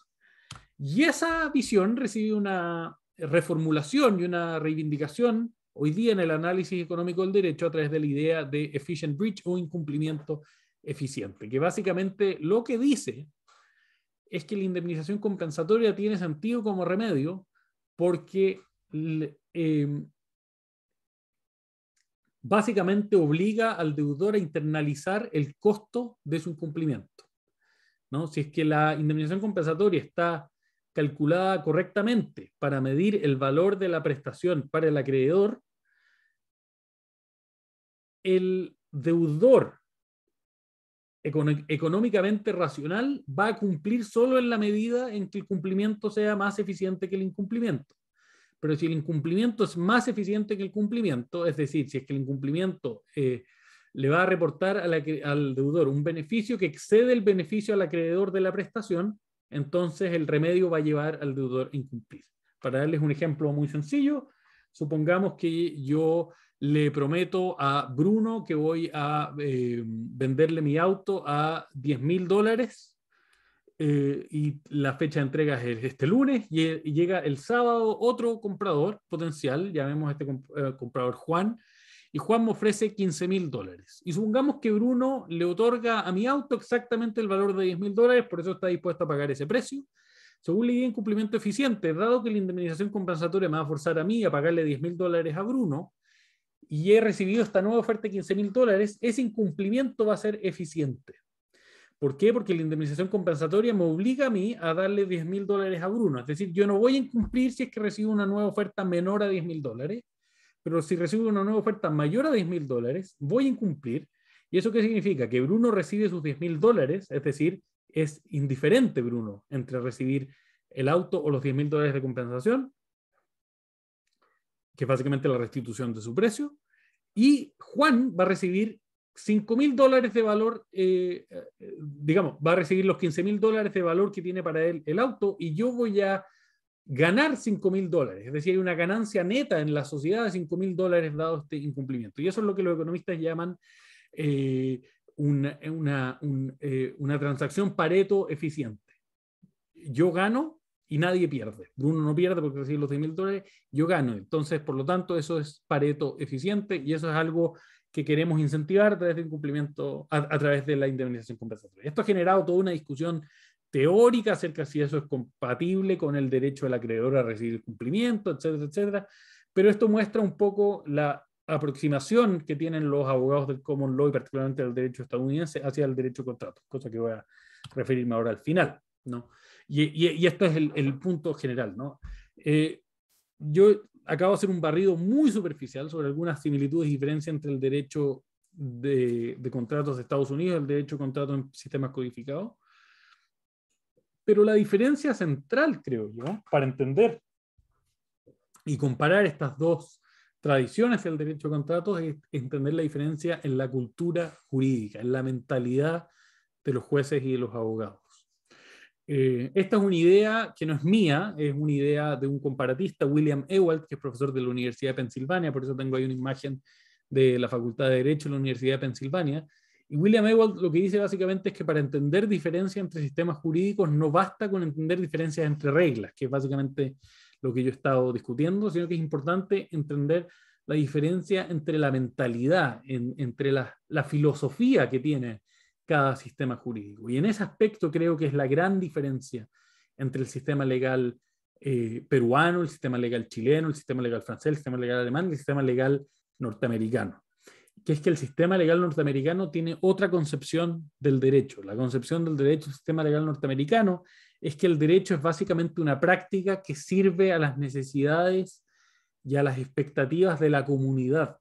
Speaker 1: Y esa visión recibe una reformulación y una reivindicación hoy día en el análisis económico del derecho a través de la idea de efficient breach o incumplimiento eficiente, que básicamente lo que dice es que la indemnización compensatoria tiene sentido como remedio porque em, básicamente obliga al deudor a internalizar el costo de su incumplimiento. ¿no? Si es que la indemnización compensatoria está calculada correctamente para medir el valor de la prestación para el acreedor, el deudor económicamente racional va a cumplir solo en la medida en que el cumplimiento sea más eficiente que el incumplimiento. Pero si el incumplimiento es más eficiente que el cumplimiento, es decir, si es que el incumplimiento eh, le va a reportar al deudor un beneficio que excede el beneficio al acreedor de la prestación, entonces el remedio va a llevar al deudor a incumplir. Para darles un ejemplo muy sencillo, supongamos que yo le prometo a Bruno que voy a eh, venderle mi auto a 10 mil dólares eh, y la fecha de entrega es este lunes y, llega el sábado otro comprador potencial, llamemos a este eh, comprador Juan, y Juan me ofrece 15 mil dólares. Y supongamos que Bruno le otorga a mi auto exactamente el valor de 10 mil dólares, por eso está dispuesto a pagar ese precio. Según le de cumplimiento eficiente, dado que la indemnización compensatoria me va a forzar a mí a pagarle 10.000 mil dólares a Bruno, y he recibido esta nueva oferta de 15 mil dólares, ese incumplimiento va a ser eficiente. ¿Por qué? Porque la indemnización compensatoria me obliga a mí a darle 10 mil dólares a Bruno. Es decir, yo no voy a incumplir si es que recibo una nueva oferta menor a 10 mil dólares, pero si recibo una nueva oferta mayor a 10 mil dólares, voy a incumplir. ¿Y eso qué significa? Que Bruno recibe sus 10 mil dólares, es decir, es indiferente Bruno entre recibir el auto o los 10 mil dólares de compensación, que es básicamente la restitución de su precio, y Juan va a recibir 5 mil dólares de valor, eh, eh, digamos, va a recibir los 15 mil dólares de valor que tiene para él el auto y yo voy a ganar 5 mil dólares. Es decir, hay una ganancia neta en la sociedad de 5 mil dólares dado este incumplimiento. Y eso es lo que los economistas llaman eh, una transacción pareto eficiente. Yo gano y nadie pierde. Uno no pierde porque recibe los 10 mil dólares, yo gano. Entonces, por lo tanto, eso es Pareto eficiente y eso es algo que queremos incentivar a través del cumplimiento, a, través de la indemnización compensatoria. Esto ha generado toda una discusión teórica acerca de si eso es compatible con el derecho del acreedor a recibir cumplimiento, etcétera, etcétera. Pero esto muestra un poco la aproximación que tienen los abogados del common law y particularmente del derecho estadounidense hacia el derecho de contrato, cosa que voy a referirme ahora al final. ¿no? Y, este es el, punto general, ¿no? Eh, yo acabo de hacer un barrido muy superficial sobre algunas similitudes y diferencias entre el derecho de, de contratos de Estados Unidos y el derecho de contratos en sistemas codificados. Pero la diferencia central, creo yo, para entender y comparar estas dos tradiciones del derecho de contratos es entender la diferencia en la cultura jurídica, en la mentalidad de los jueces y de los abogados. Eh, esta es una idea que no es mía, es una idea de un comparatista, William Ewald, que es profesor de la Universidad de Pensilvania, por eso tengo ahí una imagen de la Facultad de Derecho de la Universidad de Pensilvania. Y William Ewald lo que dice básicamente es que para entender diferencias entre sistemas jurídicos no basta con entender diferencias entre reglas, que es básicamente lo que yo he estado discutiendo, sino que es importante entender la diferencia entre la mentalidad, entre la, la filosofía que tiene cada sistema jurídico. Y en ese aspecto creo que es la gran diferencia entre el sistema legal eh, peruano, el sistema legal chileno, el sistema legal francés, el sistema legal alemán y el sistema legal norteamericano. Que es que el sistema legal norteamericano tiene otra concepción del derecho. La concepción del derecho del sistema legal norteamericano es que el derecho es básicamente una práctica que sirve a las necesidades y a las expectativas de la comunidad.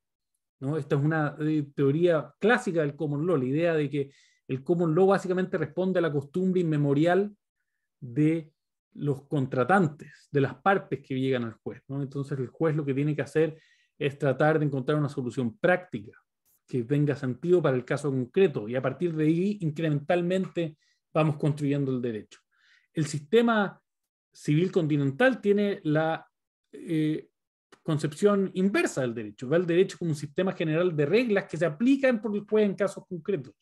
Speaker 1: ¿no? Esta es una eh, teoría clásica del common law, la idea de que el common law básicamente responde a la costumbre inmemorial de los contratantes, de las partes que llegan al juez. Entonces el juez lo que tiene que hacer es tratar de encontrar una solución práctica que tenga sentido para el caso concreto y a partir de ahí incrementalmente vamos construyendo el derecho. El sistema civil continental tiene la eh, concepción inversa del derecho, ve el derecho como un sistema general de reglas que se aplican por el juez en casos concretos.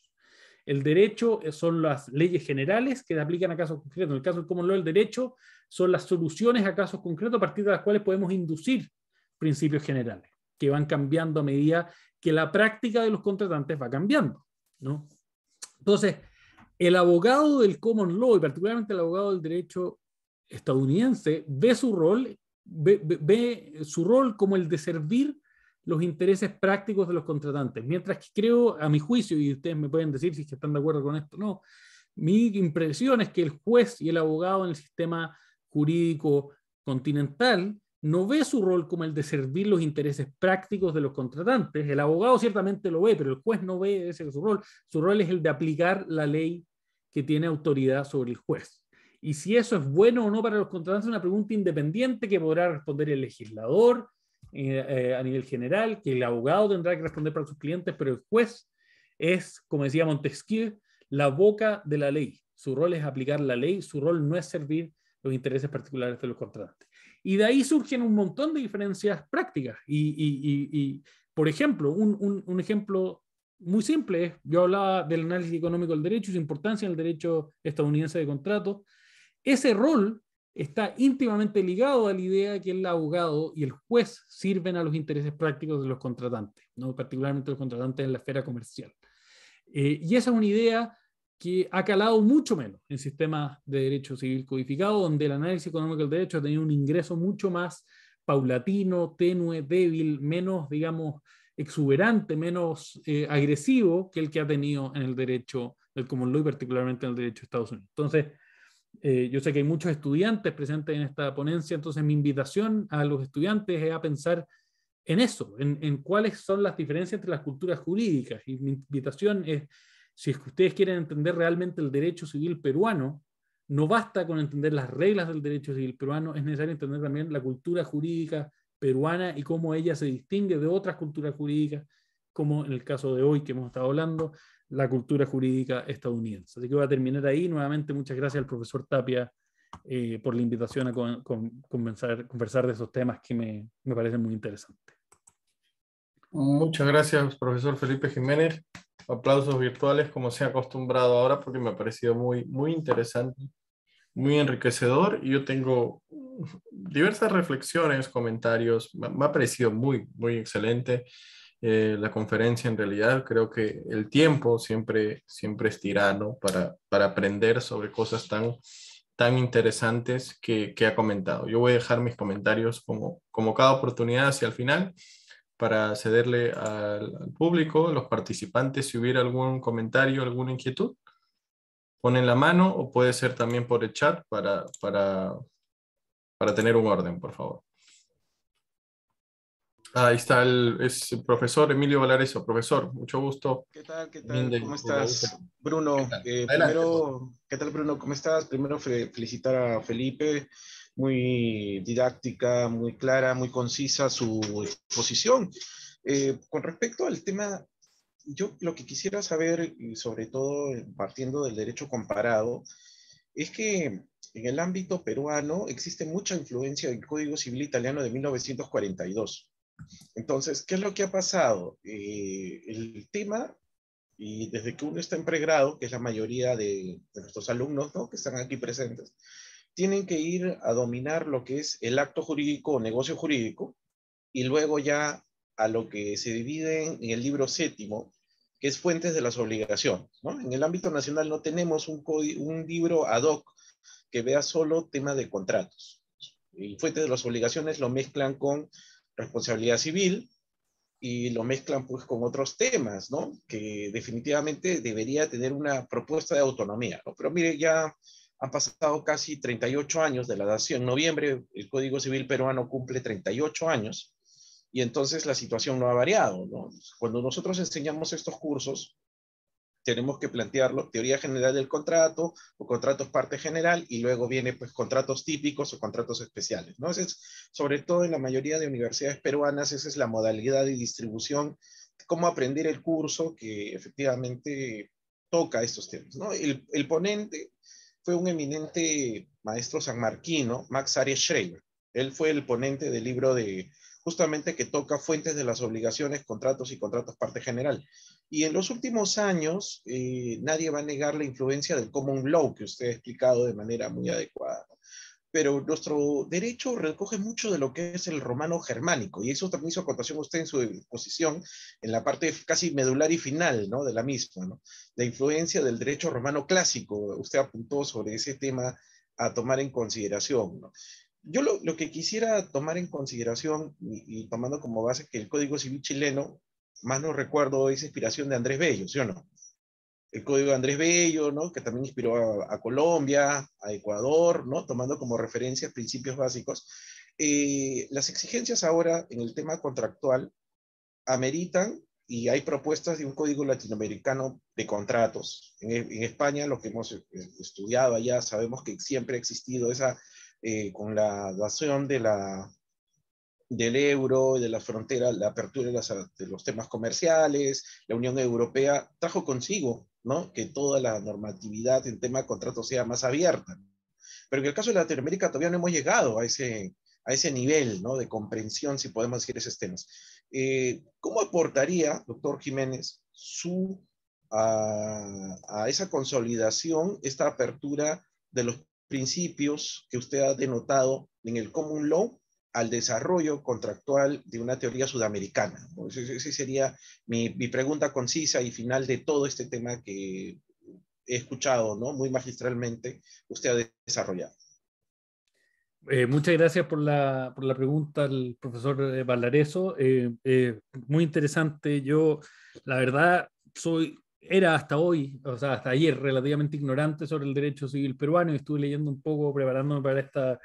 Speaker 1: El derecho eh, son las leyes generales que aplican a casos concretos. En el caso del common law, el derecho son las soluciones a casos concretos a partir de las cuales podemos inducir principios generales, que van cambiando a medida que la práctica de los contratantes va cambiando. ¿no? Entonces, el abogado del common law, y particularmente el abogado del derecho estadounidense, ve su rol, ve su rol como el de servir los intereses prácticos de los contratantes. Mientras que creo, a mi juicio, y ustedes me pueden decir si están de acuerdo con esto o no, mi impresión es que el juez y el abogado en el sistema jurídico continental no ve su rol como el de servir los intereses prácticos de los contratantes. El abogado ciertamente lo ve, pero el juez no ve ese su rol. Su rol es el de aplicar la ley que tiene autoridad sobre el juez. Y si eso es bueno o no para los contratantes es una pregunta independiente que podrá responder el legislador, eh, a nivel general, que el abogado tendrá que responder para sus clientes, pero el juez es, como decía Montesquieu, la boca de la ley. Su rol es aplicar la ley, su rol no es servir los intereses particulares de los contratantes. Y de ahí surgen un montón de diferencias prácticas. Y, por ejemplo, un, ejemplo muy simple es, yo hablaba del análisis económico del derecho y su importancia en el derecho estadounidense de contrato. Ese rol está íntimamente ligado a la idea que el abogado y el juez sirven a los intereses prácticos de los contratantes, ¿no? particularmente los contratantes en la esfera comercial. Eh, y esa es una idea que ha calado mucho menos en sistemas de derecho civil codificado, donde el análisis económico del derecho ha tenido un ingreso mucho más paulatino, tenue, débil, menos, digamos, exuberante, menos eh, agresivo que el que ha tenido en el derecho del común, law y particularmente en el derecho de Estados Unidos. Entonces, eh, yo sé que hay muchos estudiantes presentes en esta ponencia, entonces mi invitación a los estudiantes es a pensar en eso, en, cuáles son las diferencias entre las culturas jurídicas. Y mi invitación es, si ustedes quieren entender realmente el derecho civil peruano, no basta con entender las reglas del derecho civil peruano, es necesario entender también la cultura jurídica peruana y cómo ella se distingue de otras culturas jurídicas, como en el caso de hoy que hemos estado hablando, la cultura jurídica estadounidense. Así que voy a terminar ahí. Nuevamente, muchas gracias al profesor Tapia eh, por la invitación a conversar, de esos temas que me, me parecen muy interesantes. Muchas gracias, profesor Felipe Jiménez.
Speaker 2: Aplausos virtuales, como se ha acostumbrado ahora, porque me ha parecido muy, muy interesante, muy enriquecedor. Y yo tengo diversas reflexiones, comentarios. Me, me ha parecido muy, muy excelente. Eh, la conferencia en realidad. Creo que el tiempo siempre, siempre es tirano para, para aprender sobre cosas tan, tan interesantes que, que ha comentado. Yo voy a dejar mis comentarios como, como cada oportunidad hacia el final para cederle al, público, los participantes, si hubiera algún comentario, alguna inquietud. Ponen la mano o puede ser también por el chat para, para, para tener un orden, por favor. Ahí está el, profesor Emilio Valareso. Profesor, mucho gusto.
Speaker 3: ¿Qué tal? ¿Qué tal? ¿Cómo estás, Bruno? Eh, primero, ¿qué tal, Bruno? ¿Cómo estás? Primero felicitar a Felipe, muy didáctica, muy clara, muy concisa su exposición. Eh, con respecto al tema, yo lo que quisiera saber, sobre todo partiendo del derecho comparado, es que en el ámbito peruano existe mucha influencia del Código Civil Italiano de 1942. Entonces, ¿qué es lo que ha pasado? Eh, el tema, y desde que uno está en pregrado, que es la mayoría de, nuestros alumnos ¿no? que están aquí presentes, tienen que ir a dominar lo que es el acto jurídico o negocio jurídico, y luego ya a lo que se divide en el libro séptimo, que es fuentes de las obligaciones. En el ámbito nacional no tenemos un, un libro ad hoc que vea solo tema de contratos. Y fuentes de las obligaciones lo mezclan con responsabilidad civil y lo mezclan pues con otros temas, ¿no? Que definitivamente debería tener una propuesta de autonomía, ¿no? Pero mire, ya han pasado casi 38 años de la dación. En noviembre el Código Civil peruano cumple 38 años y entonces la situación no ha variado, ¿no? Cuando nosotros enseñamos estos cursos, tenemos que plantearlo, teoría general del contrato o contratos parte general y luego viene pues contratos típicos o contratos especiales, ¿no? es, sobre todo en la mayoría de universidades peruanas, esa es la modalidad de distribución, cómo aprender el curso que efectivamente toca estos temas, ¿no? El, el ponente fue un eminente maestro sanmarquino, Max Arias Schreiber. Él fue el ponente del libro de justamente que toca fuentes de las obligaciones, contratos y contratos parte general. Y en los últimos años, eh, nadie va a negar la influencia del common law que usted ha explicado de manera muy adecuada. Pero nuestro derecho recoge mucho de lo que es el romano germánico, y eso también hizo acotación usted en su exposición, en la parte casi medular y final ¿no? de la misma, ¿no? la influencia del derecho romano clásico. Usted apuntó sobre ese tema a tomar en consideración. ¿no? yo lo, que quisiera tomar en consideración y, tomando como base que el Código Civil chileno, más no recuerdo, es inspiración de Andrés Bello, ¿sí o no? El Código Andrés Bello, ¿no? Que también inspiró a, Colombia, a Ecuador, ¿no? Tomando como referencia principios básicos. Eh, las exigencias ahora en el tema contractual ameritan y hay propuestas de un código latinoamericano de contratos. En, en España, lo que hemos eh, estudiado allá, sabemos que siempre ha existido esa eh, con la adopción de la, del euro, de la frontera, la apertura de, los temas comerciales, la Unión Europea trajo consigo ¿no? que toda la normatividad en tema de contratos sea más abierta. Pero en el caso de Latinoamérica todavía no hemos llegado a ese, a ese nivel ¿no? de comprensión, si podemos decir esos temas. Eh, ¿Cómo aportaría, doctor Jiménez, su, a, a, esa consolidación, esta apertura de los principios que usted ha denotado en el common law al desarrollo contractual de una teoría sudamericana. Esa sería mi, pregunta concisa y final de todo este tema que he escuchado, ¿no? Muy magistralmente usted ha desarrollado.
Speaker 1: Eh, muchas gracias por la, pregunta al profesor eh, Valareso. Eh, muy interesante. Yo, la verdad, soy era hasta hoy, o sea, hasta ayer, relativamente ignorante sobre el derecho civil peruano y estuve leyendo un poco, preparándome para esta,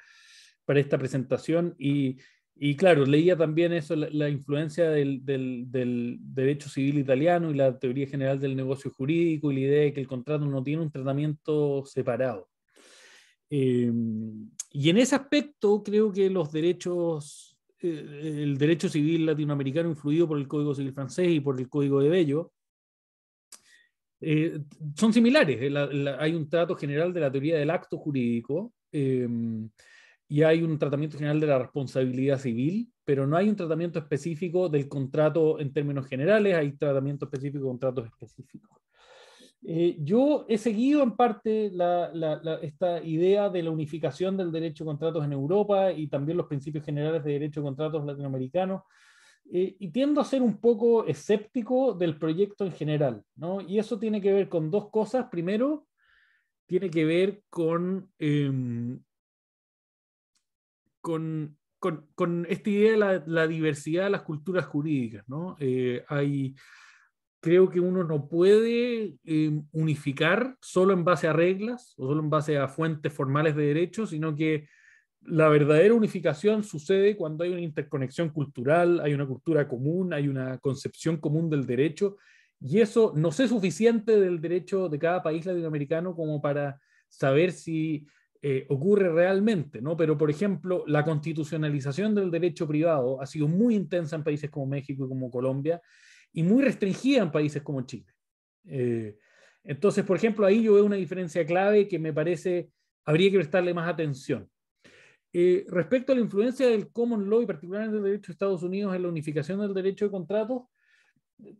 Speaker 1: para esta presentación y, y claro, leía también eso, la, influencia del, del, derecho civil italiano y la teoría general del negocio jurídico y la idea de que el contrato no tiene un tratamiento separado. Em, y en ese aspecto creo que los derechos, eh, el derecho civil latinoamericano influido por el Código Civil francés y por el Código de Bello, eh, son similares. Eh, hay un trato general de la teoría del acto jurídico em, y hay un tratamiento general de la responsabilidad civil, pero no hay un tratamiento específico del contrato en términos generales, hay tratamiento específico de contratos específicos. Eh, yo he seguido en parte esta idea de la unificación del derecho de contratos en Europa y también los principios generales de derecho de contratos latinoamericanos eh, y tiendo a ser un poco escéptico del proyecto en general, ¿no? Y eso tiene que ver con dos cosas. Primero, tiene que ver con, em, con, esta idea de la, diversidad de las culturas jurídicas, ¿no? Eh, hay, creo que uno no puede em, unificar solo en base a reglas o solo en base a fuentes formales de derecho, sino que la verdadera unificación sucede cuando hay una interconexión cultural, hay una cultura común, hay una concepción común del derecho, y eso no sé suficiente del derecho de cada país latinoamericano como para saber si eh, ocurre realmente, ¿no? Pero, por ejemplo, la constitucionalización del derecho privado ha sido muy intensa en países como México y como Colombia, y muy restringida en países como Chile. Eh, entonces, por ejemplo, ahí yo veo una diferencia clave que me parece habría que prestarle más atención. Eh, respecto a la influencia del common law y particularmente del derecho de Estados Unidos en la unificación del derecho de contratos, eh,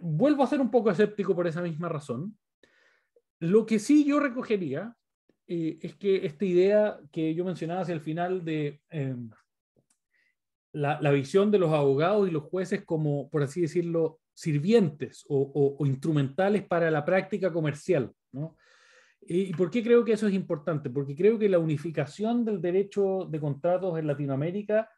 Speaker 1: vuelvo a ser un poco escéptico por esa misma razón. Lo que sí yo recogería eh, es que esta idea que yo mencionaba hacia el final de em, la, visión de los abogados y los jueces como, por así decirlo, sirvientes o, o instrumentales para la práctica comercial, ¿no? ¿Y por qué creo que eso es importante? Porque creo que la unificación del derecho de contratos en Latinoamérica,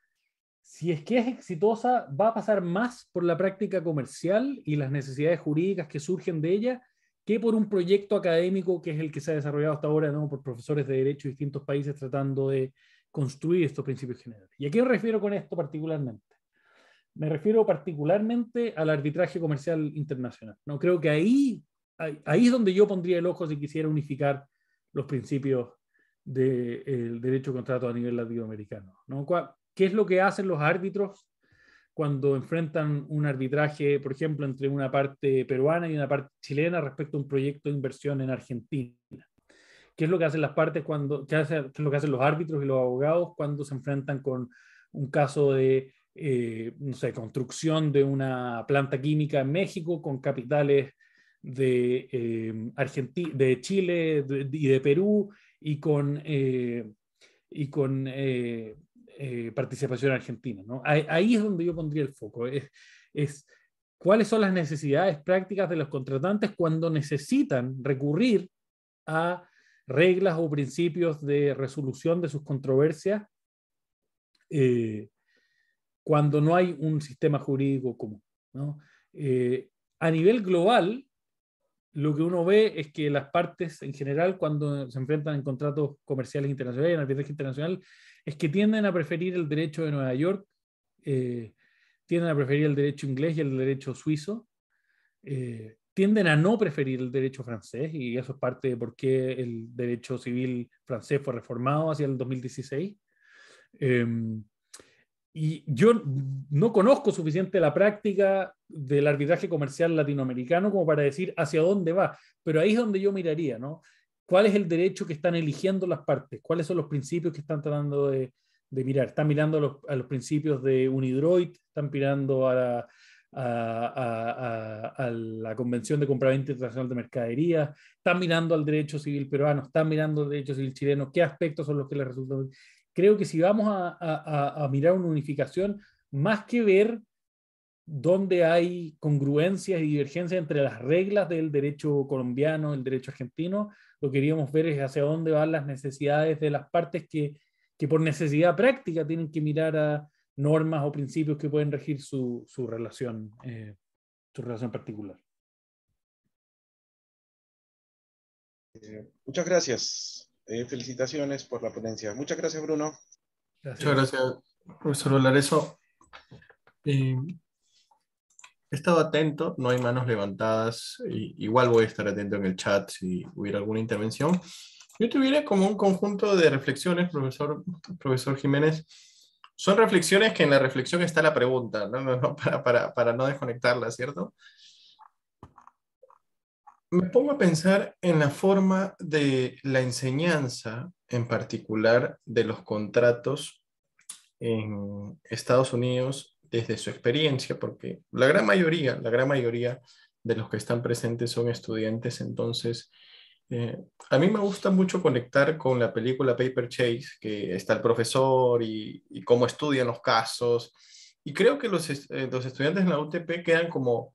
Speaker 1: si es que es exitosa, va a pasar más por la práctica comercial y las necesidades jurídicas que surgen de ella que por un proyecto académico que es el que se ha desarrollado hasta ahora ¿no? por profesores de derecho de distintos países tratando de construir estos principios generales. ¿Y a qué me refiero con esto particularmente? Me refiero particularmente al arbitraje comercial internacional. No creo que ahí ahí es donde yo pondría el ojo si quisiera unificar los principios del derecho de contrato a nivel latinoamericano. ¿no? ¿Qué es lo que hacen los árbitros cuando enfrentan un arbitraje, por ejemplo, entre una parte peruana y una parte chilena respecto a un proyecto de inversión en Argentina? ¿Qué es lo que hacen las partes cuando, lo que hacen los árbitros y los abogados cuando se enfrentan con un caso de, eh, construcción de una planta química en México con capitales de, em, Argentina, de Chile y de Perú y con, eh, y con eh, eh, participación argentina. Ahí, es donde yo pondría el foco. Es, cuáles son las necesidades prácticas de los contratantes cuando necesitan recurrir a reglas o principios de resolución de sus controversias cuando no hay un sistema jurídico común. a nivel global, lo que uno ve es que las partes en general, cuando se enfrentan en contratos comerciales internacionales, en arbitraje internacional, es que tienden a preferir el derecho de Nueva York, eh, tienden a preferir el derecho inglés y el derecho suizo, eh, tienden a no preferir el derecho francés, y eso es parte de por qué el derecho civil francés fue reformado hacia el 2016. Eh, em, y yo no conozco suficiente la práctica del arbitraje comercial latinoamericano como para decir hacia dónde va, pero ahí es donde yo miraría, ¿no? ¿Cuál es el derecho que están eligiendo las partes? ¿Cuáles son los principios que están tratando de, mirar? ¿Están mirando a los, principios de Unidroit? ¿Están mirando a la, a, a la Convención de Compraventa Internacional de Mercaderías? ¿Están mirando al derecho civil peruano? ¿Están mirando al derecho civil chileno? ¿Qué aspectos son los que les resultan? creo que si vamos a, mirar una unificación, más que ver dónde hay congruencias y divergencias entre las reglas del derecho colombiano, el derecho argentino. Lo que queríamos ver es hacia dónde van las necesidades de las partes que, por necesidad práctica tienen que mirar a normas o principios que pueden regir su, relación, eh, su relación particular.
Speaker 3: Eh, muchas gracias. Eh, felicitaciones por la ponencia. Muchas gracias, Bruno. Gracias.
Speaker 2: Muchas gracias, profesor Olareso. he eh, estado atento, no hay manos levantadas, igual voy a estar atento en el chat si hubiera alguna intervención. Yo tuviera como un conjunto de reflexiones, profesor, profesor Jiménez. Son reflexiones que en la reflexión está la pregunta, ¿no? [laughs] No, para, para, para, no desconectarla, ¿cierto? me pongo a pensar en la forma de la enseñanza, en particular de los contratos en Estados Unidos desde su experiencia, porque la gran mayoría, la gran mayoría de los que están presentes son estudiantes, entonces eh, a mí me gusta mucho conectar con la película Paper Chase, que está el profesor y, cómo estudian los casos, y creo que los, eh, los estudiantes en la UTP quedan como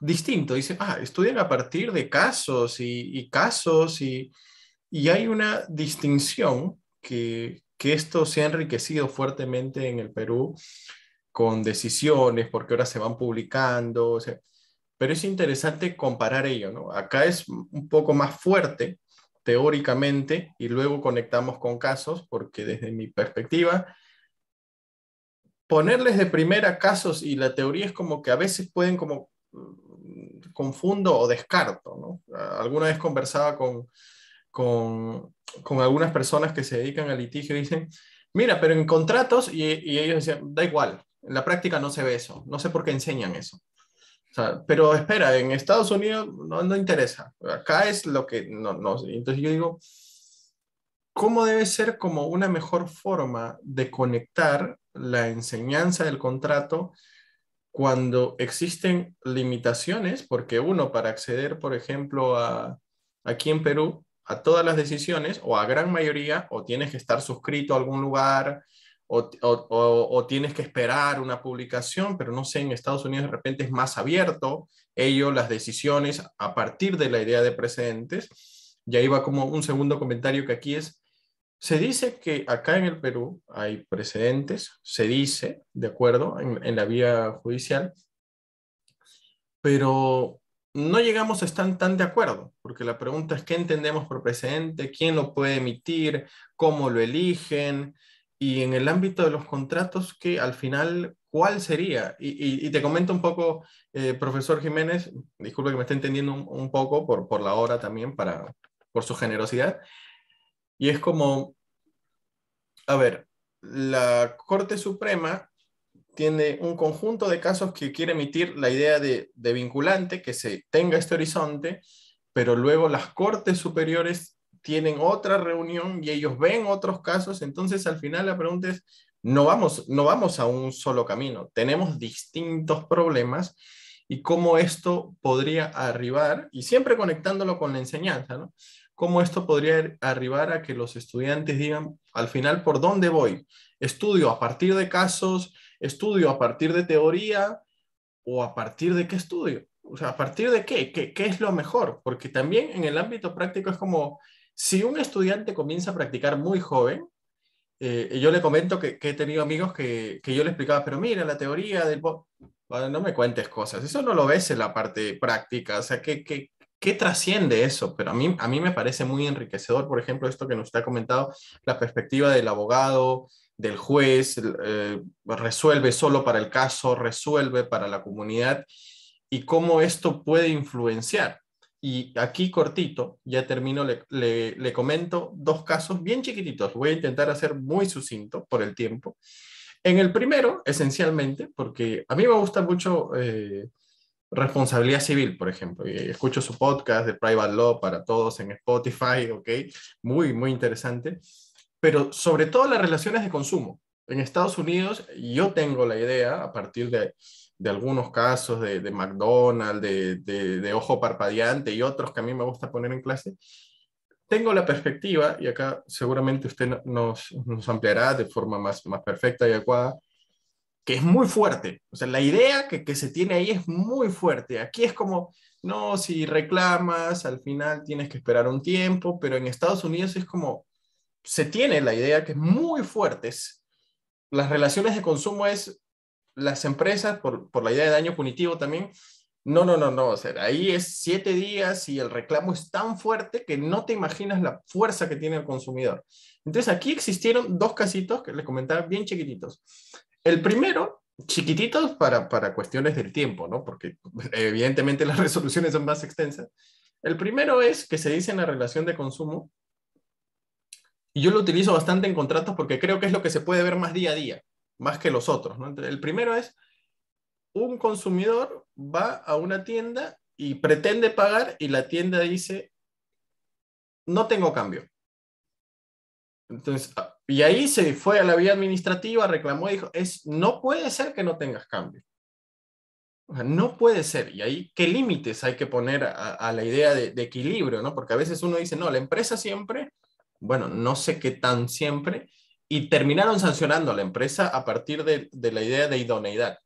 Speaker 2: distinto. Dice, ah, estudian a partir de casos y, casos y, hay una distinción que, que esto se ha enriquecido fuertemente en el Perú con decisiones, porque ahora se van publicando, o sea, pero es interesante comparar ello, ¿no? Acá es un poco más fuerte teóricamente y luego conectamos con casos, porque desde mi perspectiva, ponerles de primera casos y la teoría es como que a veces pueden como confundo o descarto. Ah, alguna vez conversaba con, con, algunas personas que se dedican al litigio y dicen, mira, pero en contratos, y, ellos decían, da igual, en la práctica no se ve eso, no sé por qué enseñan eso. pero espera, en Estados Unidos no, no interesa, acá es lo que no, no. Entonces yo digo, ¿cómo debe ser como una mejor forma de conectar la enseñanza del contrato cuando existen limitaciones, porque uno para acceder, por ejemplo, a, aquí en Perú, a todas las decisiones o a gran mayoría, o tienes que estar suscrito a algún lugar, o, tienes que esperar una publicación, pero no sé, en Estados Unidos de repente es más abierto ello, las decisiones a partir de la idea de precedentes. Y ahí va como un segundo comentario que aquí es, se dice que acá en el Perú hay precedentes, se dice, de acuerdo, en, la vía judicial, pero no llegamos a estar tan de acuerdo, porque la pregunta es qué entendemos por precedente, quién lo puede emitir, cómo lo eligen, y en el ámbito de los contratos, que al final, ¿cuál sería? Y, te comento un poco, eh, profesor Jiménez, disculpe que me esté entendiendo un, poco por, por la hora también, para, por su generosidad, y es como, a ver, la Corte Suprema tiene un conjunto de casos que quiere emitir la idea de, vinculante, que se tenga este horizonte, pero luego las Cortes Superiores tienen otra reunión y ellos ven otros casos, entonces al final la pregunta es, no vamos, no vamos a un solo camino, tenemos distintos problemas y cómo esto podría arribar, y siempre conectándolo con la enseñanza, ¿no? ¿Cómo esto podría arribar a que los estudiantes digan al final por dónde voy? ¿Estudio a partir de casos? ¿Estudio a partir de teoría? ¿O a partir de qué estudio? O sea, ¿a partir de qué? ¿Qué, qué es lo mejor? Porque también en el ámbito práctico es como si un estudiante comienza a practicar muy joven, eh, yo le comento que, he tenido amigos que, que, yo le explicaba, pero mira, la teoría del... no me cuentes cosas, eso no lo ves en la parte práctica, o sea, ¿qué, que... qué ¿Qué trasciende eso? Pero a mí, a mí me parece muy enriquecedor, por ejemplo, esto que nos está comentado, la perspectiva del abogado, del juez, eh, pues resuelve solo para el caso, resuelve para la comunidad y cómo esto puede influenciar. Y aquí cortito, ya termino, le, le, comento dos casos bien chiquititos. Voy a intentar hacer muy sucinto por el tiempo. En el primero, esencialmente, porque a mí me gusta mucho eh, responsabilidad civil, por ejemplo. Y escucho su podcast de Private Law para todos en Spotify, ¿ok? Muy, muy interesante. Pero sobre todo las relaciones de consumo. En Estados Unidos yo tengo la idea, a partir de, algunos casos de, McDonald's, de, Ojo Parpadeante y otros que a mí me gusta poner en clase, tengo la perspectiva, y acá seguramente usted nos, ampliará de forma más perfecta y adecuada, que es muy fuerte. O sea, la idea que, se tiene ahí es muy fuerte. Aquí es como, no, si reclamas, al final tienes que esperar un tiempo, pero en Estados Unidos es como, se tiene la idea que es muy fuerte. las relaciones de consumo es, las empresas, por, por la idea de daño punitivo también, no, no, no, no, o sea, ahí es siete días y el reclamo es tan fuerte que no te imaginas la fuerza que tiene el consumidor. Entonces aquí existieron dos casitos que les comentaba bien chiquititos. El primero, chiquititos para, para cuestiones del tiempo, ¿no? Porque evidentemente las [laughs] resoluciones son más extensas. El primero es que se dice en la relación de consumo, y yo lo utilizo bastante en contratos porque creo que es lo que se puede ver más día a día, más que los otros, ¿no? El primero es, un consumidor va a una tienda y pretende pagar y la tienda dice, no tengo cambio. Entonces, y ahí se fue a la vía administrativa, reclamó, y dijo, es, no puede ser que no tengas cambio. no puede ser. Y ahí, ¿qué límites hay que poner a, la idea de, equilibrio? ¿no? Porque a veces uno dice, no, la empresa siempre, bueno, no sé qué tan siempre, y terminaron sancionando a la empresa a partir de, la idea de idoneidad.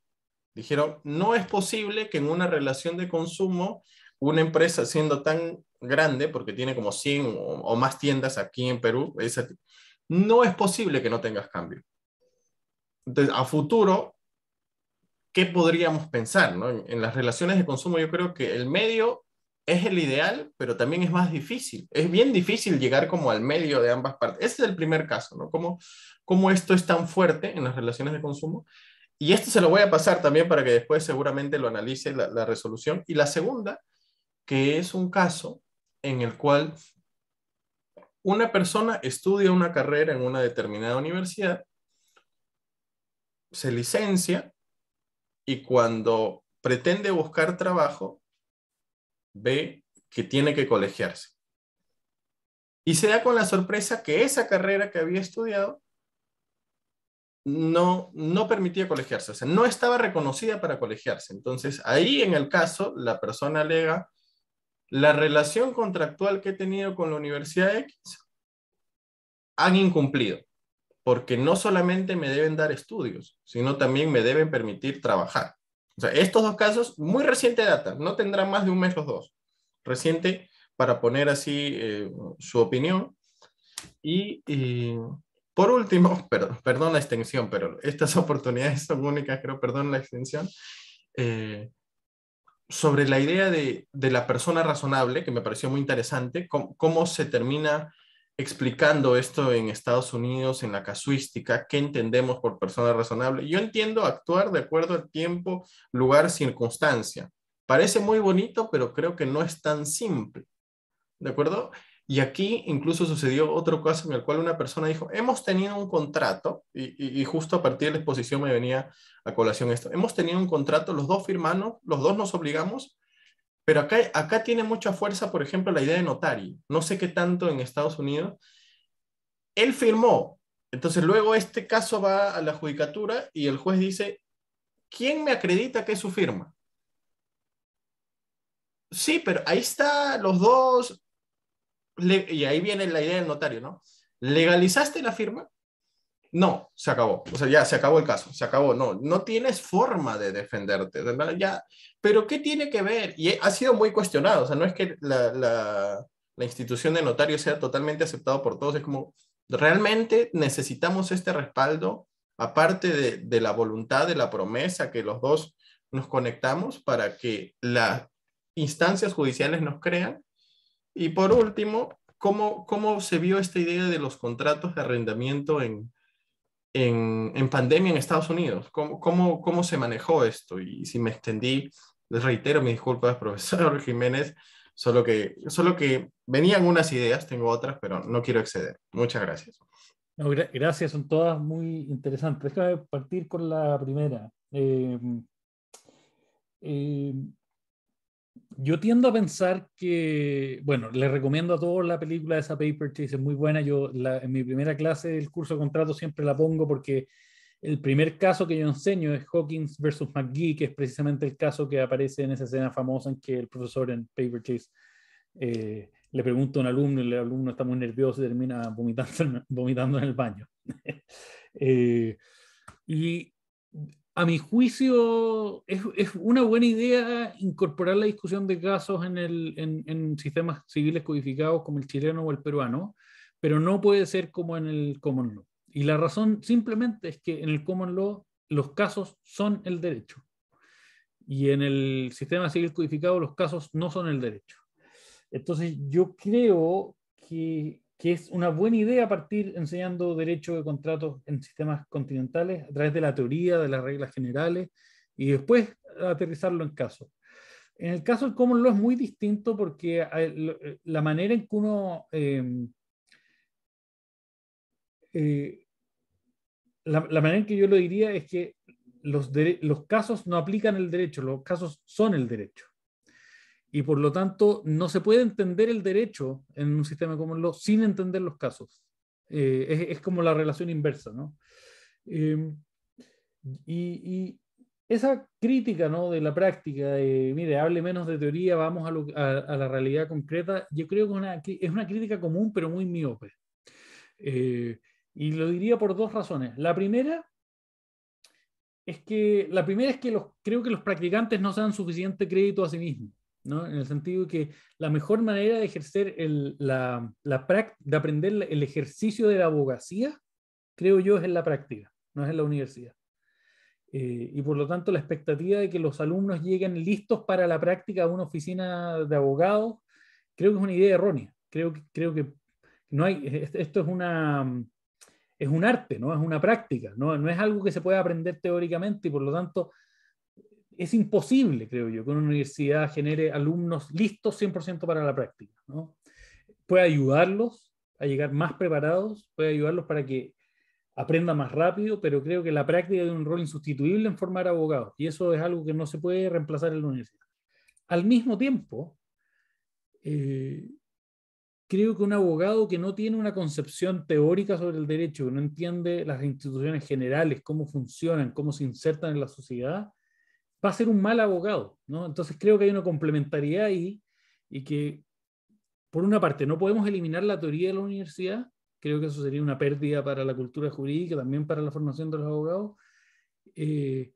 Speaker 2: Dijeron, no es posible que en una relación de consumo una empresa siendo tan grande, porque tiene como 100 o, más tiendas aquí en Perú, esa, no es posible que no tengas cambio. Entonces, a futuro, ¿qué podríamos pensar? En, las relaciones de consumo yo creo que el medio es el ideal, pero también es más difícil. Es bien difícil llegar como al medio de ambas partes. Ese es el primer caso, ¿no? Cómo, esto es tan fuerte en las relaciones de consumo. Y esto se lo voy a pasar también para que después seguramente lo analice la resolución. Y la segunda, que es un caso en el cual una persona estudia una carrera en una determinada universidad, se licencia y cuando pretende buscar trabajo, ve que tiene que colegiarse. Y se da con la sorpresa que esa carrera que había estudiado no, no permitía colegiarse, o sea, no estaba reconocida para colegiarse. Entonces, ahí en el caso, la persona alega, la relación contractual que he tenido con la Universidad X han incumplido, porque no solamente me deben dar estudios, sino también me deben permitir trabajar. estos dos casos, muy reciente data, no tendrán más de un mes los dos. Reciente, para poner así eh, su opinión. Y, por último, [laughs] perdón, perdón la extensión, pero estas oportunidades son únicas, creo, perdón la extensión. Eh, sobre la idea de, la persona razonable, que me pareció muy interesante, cómo, se termina explicando esto en Estados Unidos, en la casuística, qué entendemos por persona razonable. Yo entiendo actuar de acuerdo al tiempo, lugar, circunstancia. Parece muy bonito, pero creo que no es tan simple. ¿De acuerdo? Y aquí incluso sucedió otro caso en el cual una persona dijo, hemos tenido un contrato, y, justo a partir de la exposición me venía a colación esto, hemos tenido un contrato, los dos firmamos, los dos nos obligamos, pero acá, acá tiene mucha fuerza, por ejemplo, la idea de notario. no sé qué tanto en Estados Unidos, él firmó, entonces luego este caso va a la judicatura y el juez dice, ¿quién me acredita que es su firma? Sí, pero ahí está los dos, y ahí viene la idea del notario, ¿no? ¿Legalizaste la firma? No, se acabó. O sea, ya se acabó el caso, se acabó. No, no tienes forma de defenderte. ¿verdad? Ya, pero ¿qué tiene que ver? Y ha sido muy cuestionado. O sea, no es que la, institución de notario sea totalmente aceptada por todos. Es como, realmente necesitamos este respaldo, aparte de, de, la voluntad, de la promesa que los dos nos conectamos para que las instancias judiciales nos crean y por último, ¿cómo, ¿cómo se vio esta idea de los contratos de arrendamiento en, en, pandemia en Estados Unidos? ¿Cómo, ¿Cómo, cómo, se manejó esto? Y si me extendí, les reitero mis disculpas, [laughs] profesor Jiménez, solo que, solo que venían unas ideas, tengo otras, pero no quiero exceder. Muchas
Speaker 1: gracias. gracias, son todas muy interesantes. Déjame partir con la primera. Eh, eh yo tiendo a pensar que, bueno, le recomiendo a todos la película de esa Paper Chase, es muy buena. Yo en mi primera clase del curso de contrato siempre la pongo porque el primer caso que yo enseño es Hawkins versus McGee, que es precisamente el caso que aparece en esa escena famosa en que el profesor en Paper Chase eh, le pregunta a un alumno y el alumno está muy nervioso y termina vomitando, en [laughs] el baño. [laughs] Eh, y a mi juicio, es, una buena idea incorporar la discusión de casos en, en, sistemas civiles codificados como el chileno o el peruano, pero no puede ser como en el common law. Y la razón simplemente es que en el common law los casos son el derecho. Y en el sistema civil codificado los casos no son el derecho. Entonces yo creo que que es una buena idea partir enseñando derecho de contratos en sistemas continentales a través de la teoría, de las reglas generales y después aterrizarlo en casos. En el caso del common es muy distinto porque eh, eh, la manera en que uno... Em, eh, la, manera en que yo lo diría es que los, los casos no aplican el derecho, los casos son el derecho y por lo tanto no se puede entender el derecho en un sistema como el sin entender los casos. Eh, es, es, como la relación inversa, ¿no? Em, y, y, esa crítica ¿no? de la práctica, de, mire, hable menos de teoría, vamos a, a, la realidad concreta, yo creo que es una crítica común pero muy miope. Eh, y lo diría por dos razones. La primera es que, la primera es que los, creo que los practicantes no se dan suficiente crédito a sí mismos. ¿no? En el sentido que la mejor manera de ejercer la, la de aprender el ejercicio de la abogacía, creo yo, es en la práctica, no es en la universidad. Eh, y por lo tanto, la expectativa de que los alumnos lleguen listos para la práctica a una oficina de abogados, creo que es una idea errónea. Creo que, creo que no hay, esto es una, es un arte, ¿no? Es una práctica, ¿no? No es algo que se pueda aprender teóricamente y por lo tanto es imposible, creo yo, que una universidad genere alumnos listos 100% para la práctica. ¿no? Puede ayudarlos a llegar más preparados, puede ayudarlos para que aprenda más rápido, pero creo que la práctica tiene un rol insustituible en formar abogados y eso es algo que no se puede reemplazar en la universidad. Al mismo tiempo, eh, creo que un abogado que no tiene una concepción teórica sobre el derecho, que no entiende las instituciones generales, cómo funcionan, cómo se insertan en la sociedad, va a ser un mal abogado, ¿no? Entonces creo que hay una complementariedad ahí y que, por una parte, no podemos eliminar la teoría de la universidad, creo que eso sería una pérdida para la cultura jurídica, también para la formación de los abogados, eh,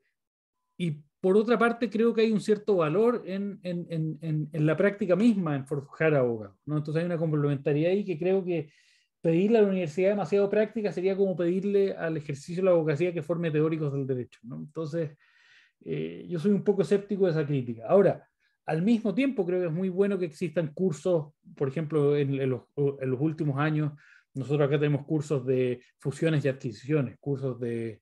Speaker 1: y por otra parte, creo que hay un cierto valor en, en, la práctica misma, en forjar abogados. ¿no? Entonces hay una complementariedad ahí que creo que pedirle a la universidad demasiado práctica sería como pedirle al ejercicio de la abogacía que forme teóricos del derecho. ¿no? Entonces, eh, yo soy un poco escéptico de esa crítica. Ahora, al mismo tiempo creo que es muy bueno que existan cursos, por ejemplo, en, los, últimos años, nosotros acá tenemos cursos de fusiones y adquisiciones, cursos de,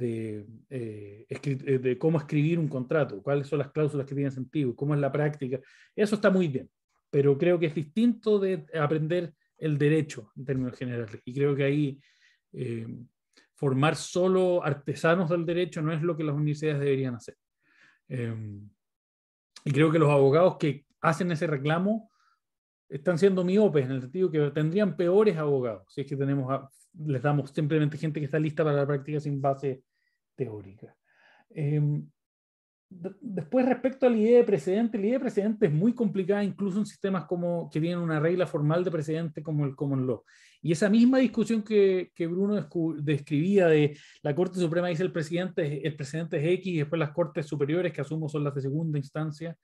Speaker 1: eh, eh, de, cómo escribir un contrato, cuáles son las cláusulas que tienen sentido, cómo es la práctica. Eso está muy bien, pero creo que es distinto de aprender el derecho en términos generales. Y creo que ahí formar solo artesanos del derecho no es lo que las universidades deberían hacer. Em, y creo que los abogados que hacen ese reclamo están siendo miopes en el sentido que tendrían peores abogados si es que tenemos les damos simplemente gente que está lista para la práctica sin base teórica. Em, después respecto a la idea de precedente, la idea de precedente es muy complicada incluso en sistemas como que tienen una regla formal de precedente como el common law. Y esa misma discusión que, Bruno describía de la Corte Suprema dice el presidente, el presidente es X y después las Cortes Superiores, que asumo son las de segunda instancia,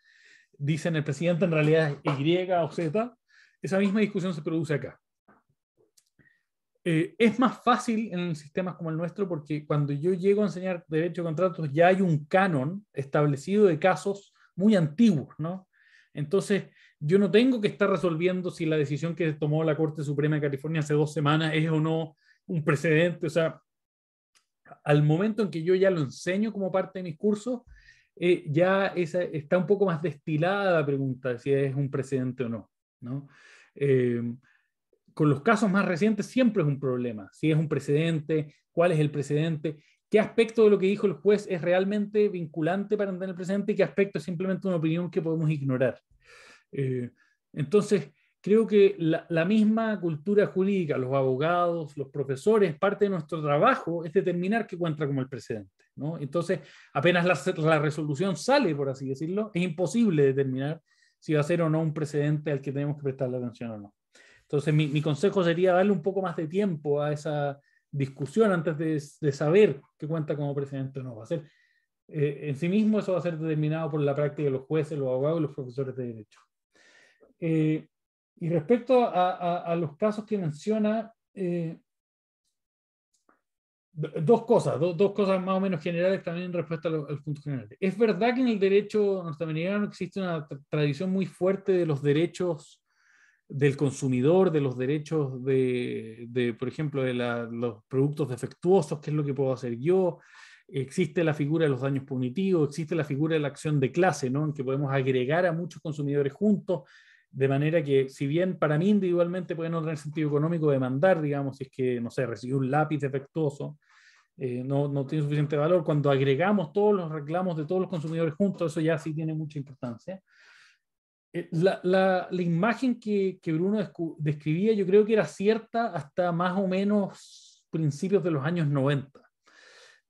Speaker 1: dicen el presidente en realidad es Y o Z, esa misma discusión se produce acá. Eh, es más fácil en sistemas como el nuestro porque cuando yo llego a enseñar derecho de contratos ya hay un canon establecido de casos muy antiguos, ¿no? Entonces, yo no tengo que estar resolviendo si la decisión que tomó la Corte Suprema de California hace dos semanas es o no un precedente. O sea, al momento en que yo ya lo enseño como parte de mis cursos, eh, ya está un poco más destilada la pregunta si es un precedente o no, ¿no? Eh, con los casos más recientes siempre es un problema. Si es un precedente, cuál es el precedente, qué aspecto de lo que dijo el juez es realmente vinculante para entender el precedente y qué aspecto es simplemente una opinión que podemos ignorar. Eh, entonces, creo que la, misma cultura jurídica, los abogados, los profesores, parte de nuestro trabajo es determinar qué cuenta como el precedente. Entonces, apenas la, la resolución sale, por así decirlo, es imposible determinar si va a ser o no un precedente al que tenemos que prestarle atención o no. Entonces, mi, consejo sería darle un poco más de tiempo a esa discusión antes de, saber qué cuenta como presidente o no. Va a ser, eh, en sí mismo eso va a ser determinado por la práctica de los jueces, los abogados y los profesores de derecho. Eh, y respecto a, los casos que menciona, eh, dos cosas, dos cosas más o menos generales también en respuesta al punto general. Es verdad que en el derecho norteamericano existe una tradición muy fuerte de los derechos del consumidor, de los derechos de, por ejemplo, de los productos defectuosos, qué es lo que puedo hacer yo. Existe la figura de los daños punitivos, existe la figura de la acción de clase, ¿no? en que podemos agregar a muchos consumidores juntos, de manera que, si bien para mí individualmente puede no tener sentido económico demandar, digamos, si es que, no sé, recibir un lápiz defectuoso, eh, no, no tiene suficiente valor, cuando agregamos todos los reclamos de todos los consumidores juntos, eso ya sí tiene mucha importancia. Eh, la, imagen que, Bruno describía yo creo que era cierta hasta más o menos principios de los años 90.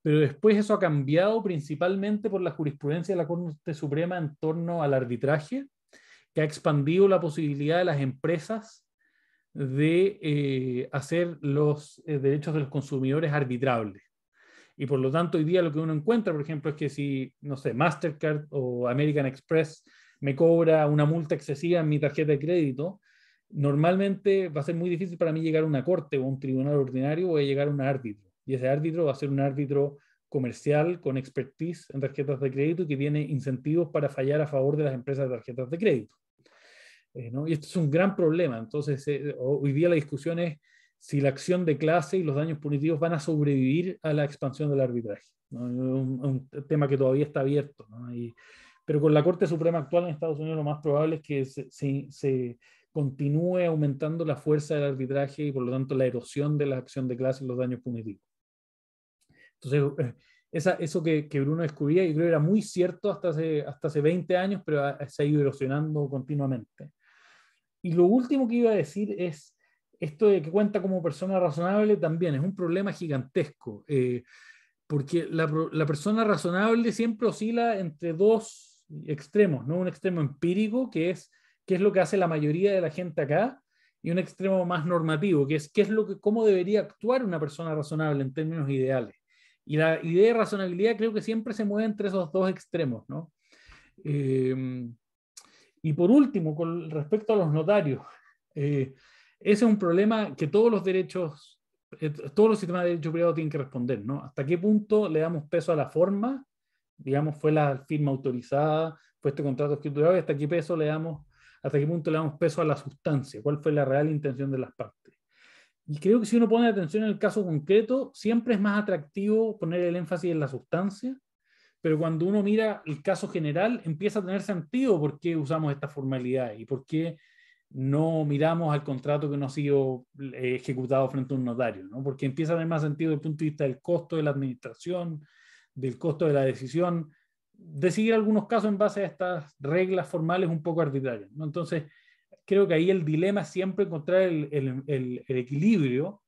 Speaker 1: Pero después eso ha cambiado principalmente por la jurisprudencia de la Corte Suprema en torno al arbitraje, que ha expandido la posibilidad de las empresas de eh, hacer los eh, derechos de los consumidores arbitrables. Y por lo tanto, hoy día lo que uno encuentra, por ejemplo, es que si, no sé, Mastercard o American Express me cobra una multa excesiva en mi tarjeta de crédito, normalmente va a ser muy difícil para mí llegar a una corte o a un tribunal ordinario, voy a llegar a un árbitro. Y ese árbitro va a ser un árbitro comercial con expertise en tarjetas de crédito que tiene incentivos para fallar a favor de las empresas de tarjetas de crédito. Eh, y esto es un gran problema. Entonces, eh, hoy día la discusión es si la acción de clase y los daños punitivos van a sobrevivir a la expansión del arbitraje. un, tema que todavía está abierto. Y, pero con la Corte Suprema actual en Estados Unidos lo más probable es que se, continúe aumentando la fuerza del arbitraje y por lo tanto la erosión de la acción de clase y los daños punitivos. Entonces, eh, eso que, Bruno descubría, y creo que era muy cierto hasta hace, hasta hace 20 años, pero ha, ah, se ha ido erosionando continuamente. Y lo último que iba a decir es, esto de que cuenta como persona razonable también es un problema gigantesco, eh, porque la, la persona razonable siempre oscila entre dos extremos, ¿no? Un extremo empírico, que es qué es lo que hace la mayoría de la gente acá, y un extremo más normativo, que es es lo que, cómo debería actuar una persona razonable en términos ideales. Y la idea de razonabilidad creo que siempre se mueve entre esos dos extremos, em, y por último, con respecto a los notarios, eh, ese es un problema que todos los derechos, eh, todos los sistemas de derecho privado tienen que responder, ¿Hasta qué punto le damos peso a la forma digamos, fue la firma autorizada, fue este contrato escriturado y hasta qué peso le damos, hasta qué punto le damos peso a la sustancia, cuál fue la real intención de las partes. Y creo que si uno pone atención en el caso concreto, siempre es más atractivo poner el énfasis en la sustancia, pero cuando uno mira el caso general, empieza a tener sentido por qué usamos esta formalidad y por qué no miramos al contrato que no ha sido eh, ejecutado frente a un notario, ¿no? porque empieza a tener más sentido desde el punto de vista del costo de la administración, del costo de la decisión, decidir algunos casos en base a estas reglas formales un poco arbitrarias. Entonces, creo que ahí el dilema es siempre encontrar el, equilibrio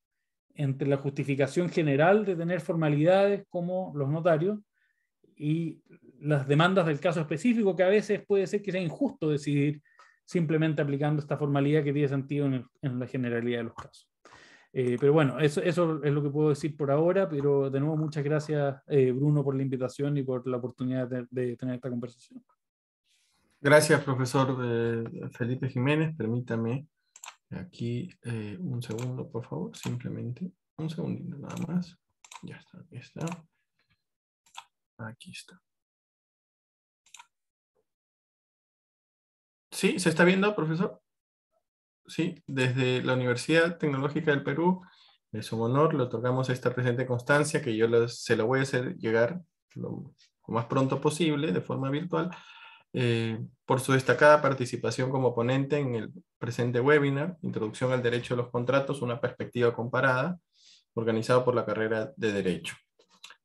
Speaker 1: entre la justificación general de tener formalidades como los notarios y las demandas del caso específico, que a veces puede ser que sea injusto decidir simplemente aplicando esta formalidad que tiene sentido en la generalidad de los casos. Eh, pero bueno, eso, eso, es lo que puedo decir por ahora, pero de nuevo muchas gracias eh, Bruno por la invitación y por la oportunidad de, tener esta conversación.
Speaker 2: Gracias, profesor eh, Felipe Jiménez. Permítame aquí un segundo, por favor, simplemente
Speaker 1: un segundito nada más. Ya está, aquí está. Aquí está. ¿Sí? ¿Se está viendo, profesor? sí, desde la Universidad Tecnológica del Perú, es un
Speaker 2: honor, le otorgamos esta presente constancia que yo se la voy a hacer llegar lo, más pronto posible de forma virtual eh, por su destacada participación como ponente en el presente webinar, Introducción al Derecho de los Contratos, una perspectiva comparada, organizado por la carrera de Derecho.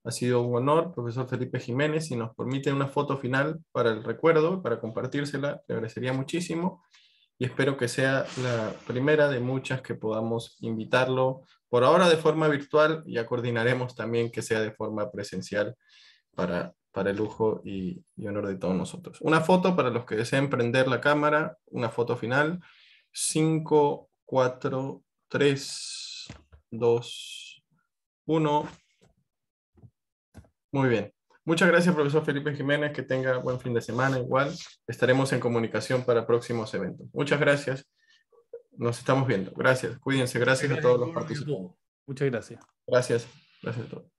Speaker 2: Ha sido un honor, profesor Felipe Jiménez, si nos permite una foto final para el recuerdo, para compartírsela, le agradecería muchísimo y espero que sea la primera de muchas que podamos invitarlo por ahora de forma virtual, ya coordinaremos también que sea de forma presencial para, para el lujo y, y honor de todos nosotros. Una foto para los que deseen prender la cámara, una foto final, 5, 4, 3, 2, 1. Muy bien. Muchas gracias, profesor Felipe Jiménez. Que tenga buen fin de semana. Igual estaremos en comunicación para próximos eventos. Muchas gracias. Nos estamos viendo. Gracias. Cuídense. Gracias a todos los participantes. Muchas
Speaker 1: gracias. Gracias. Gracias a todos.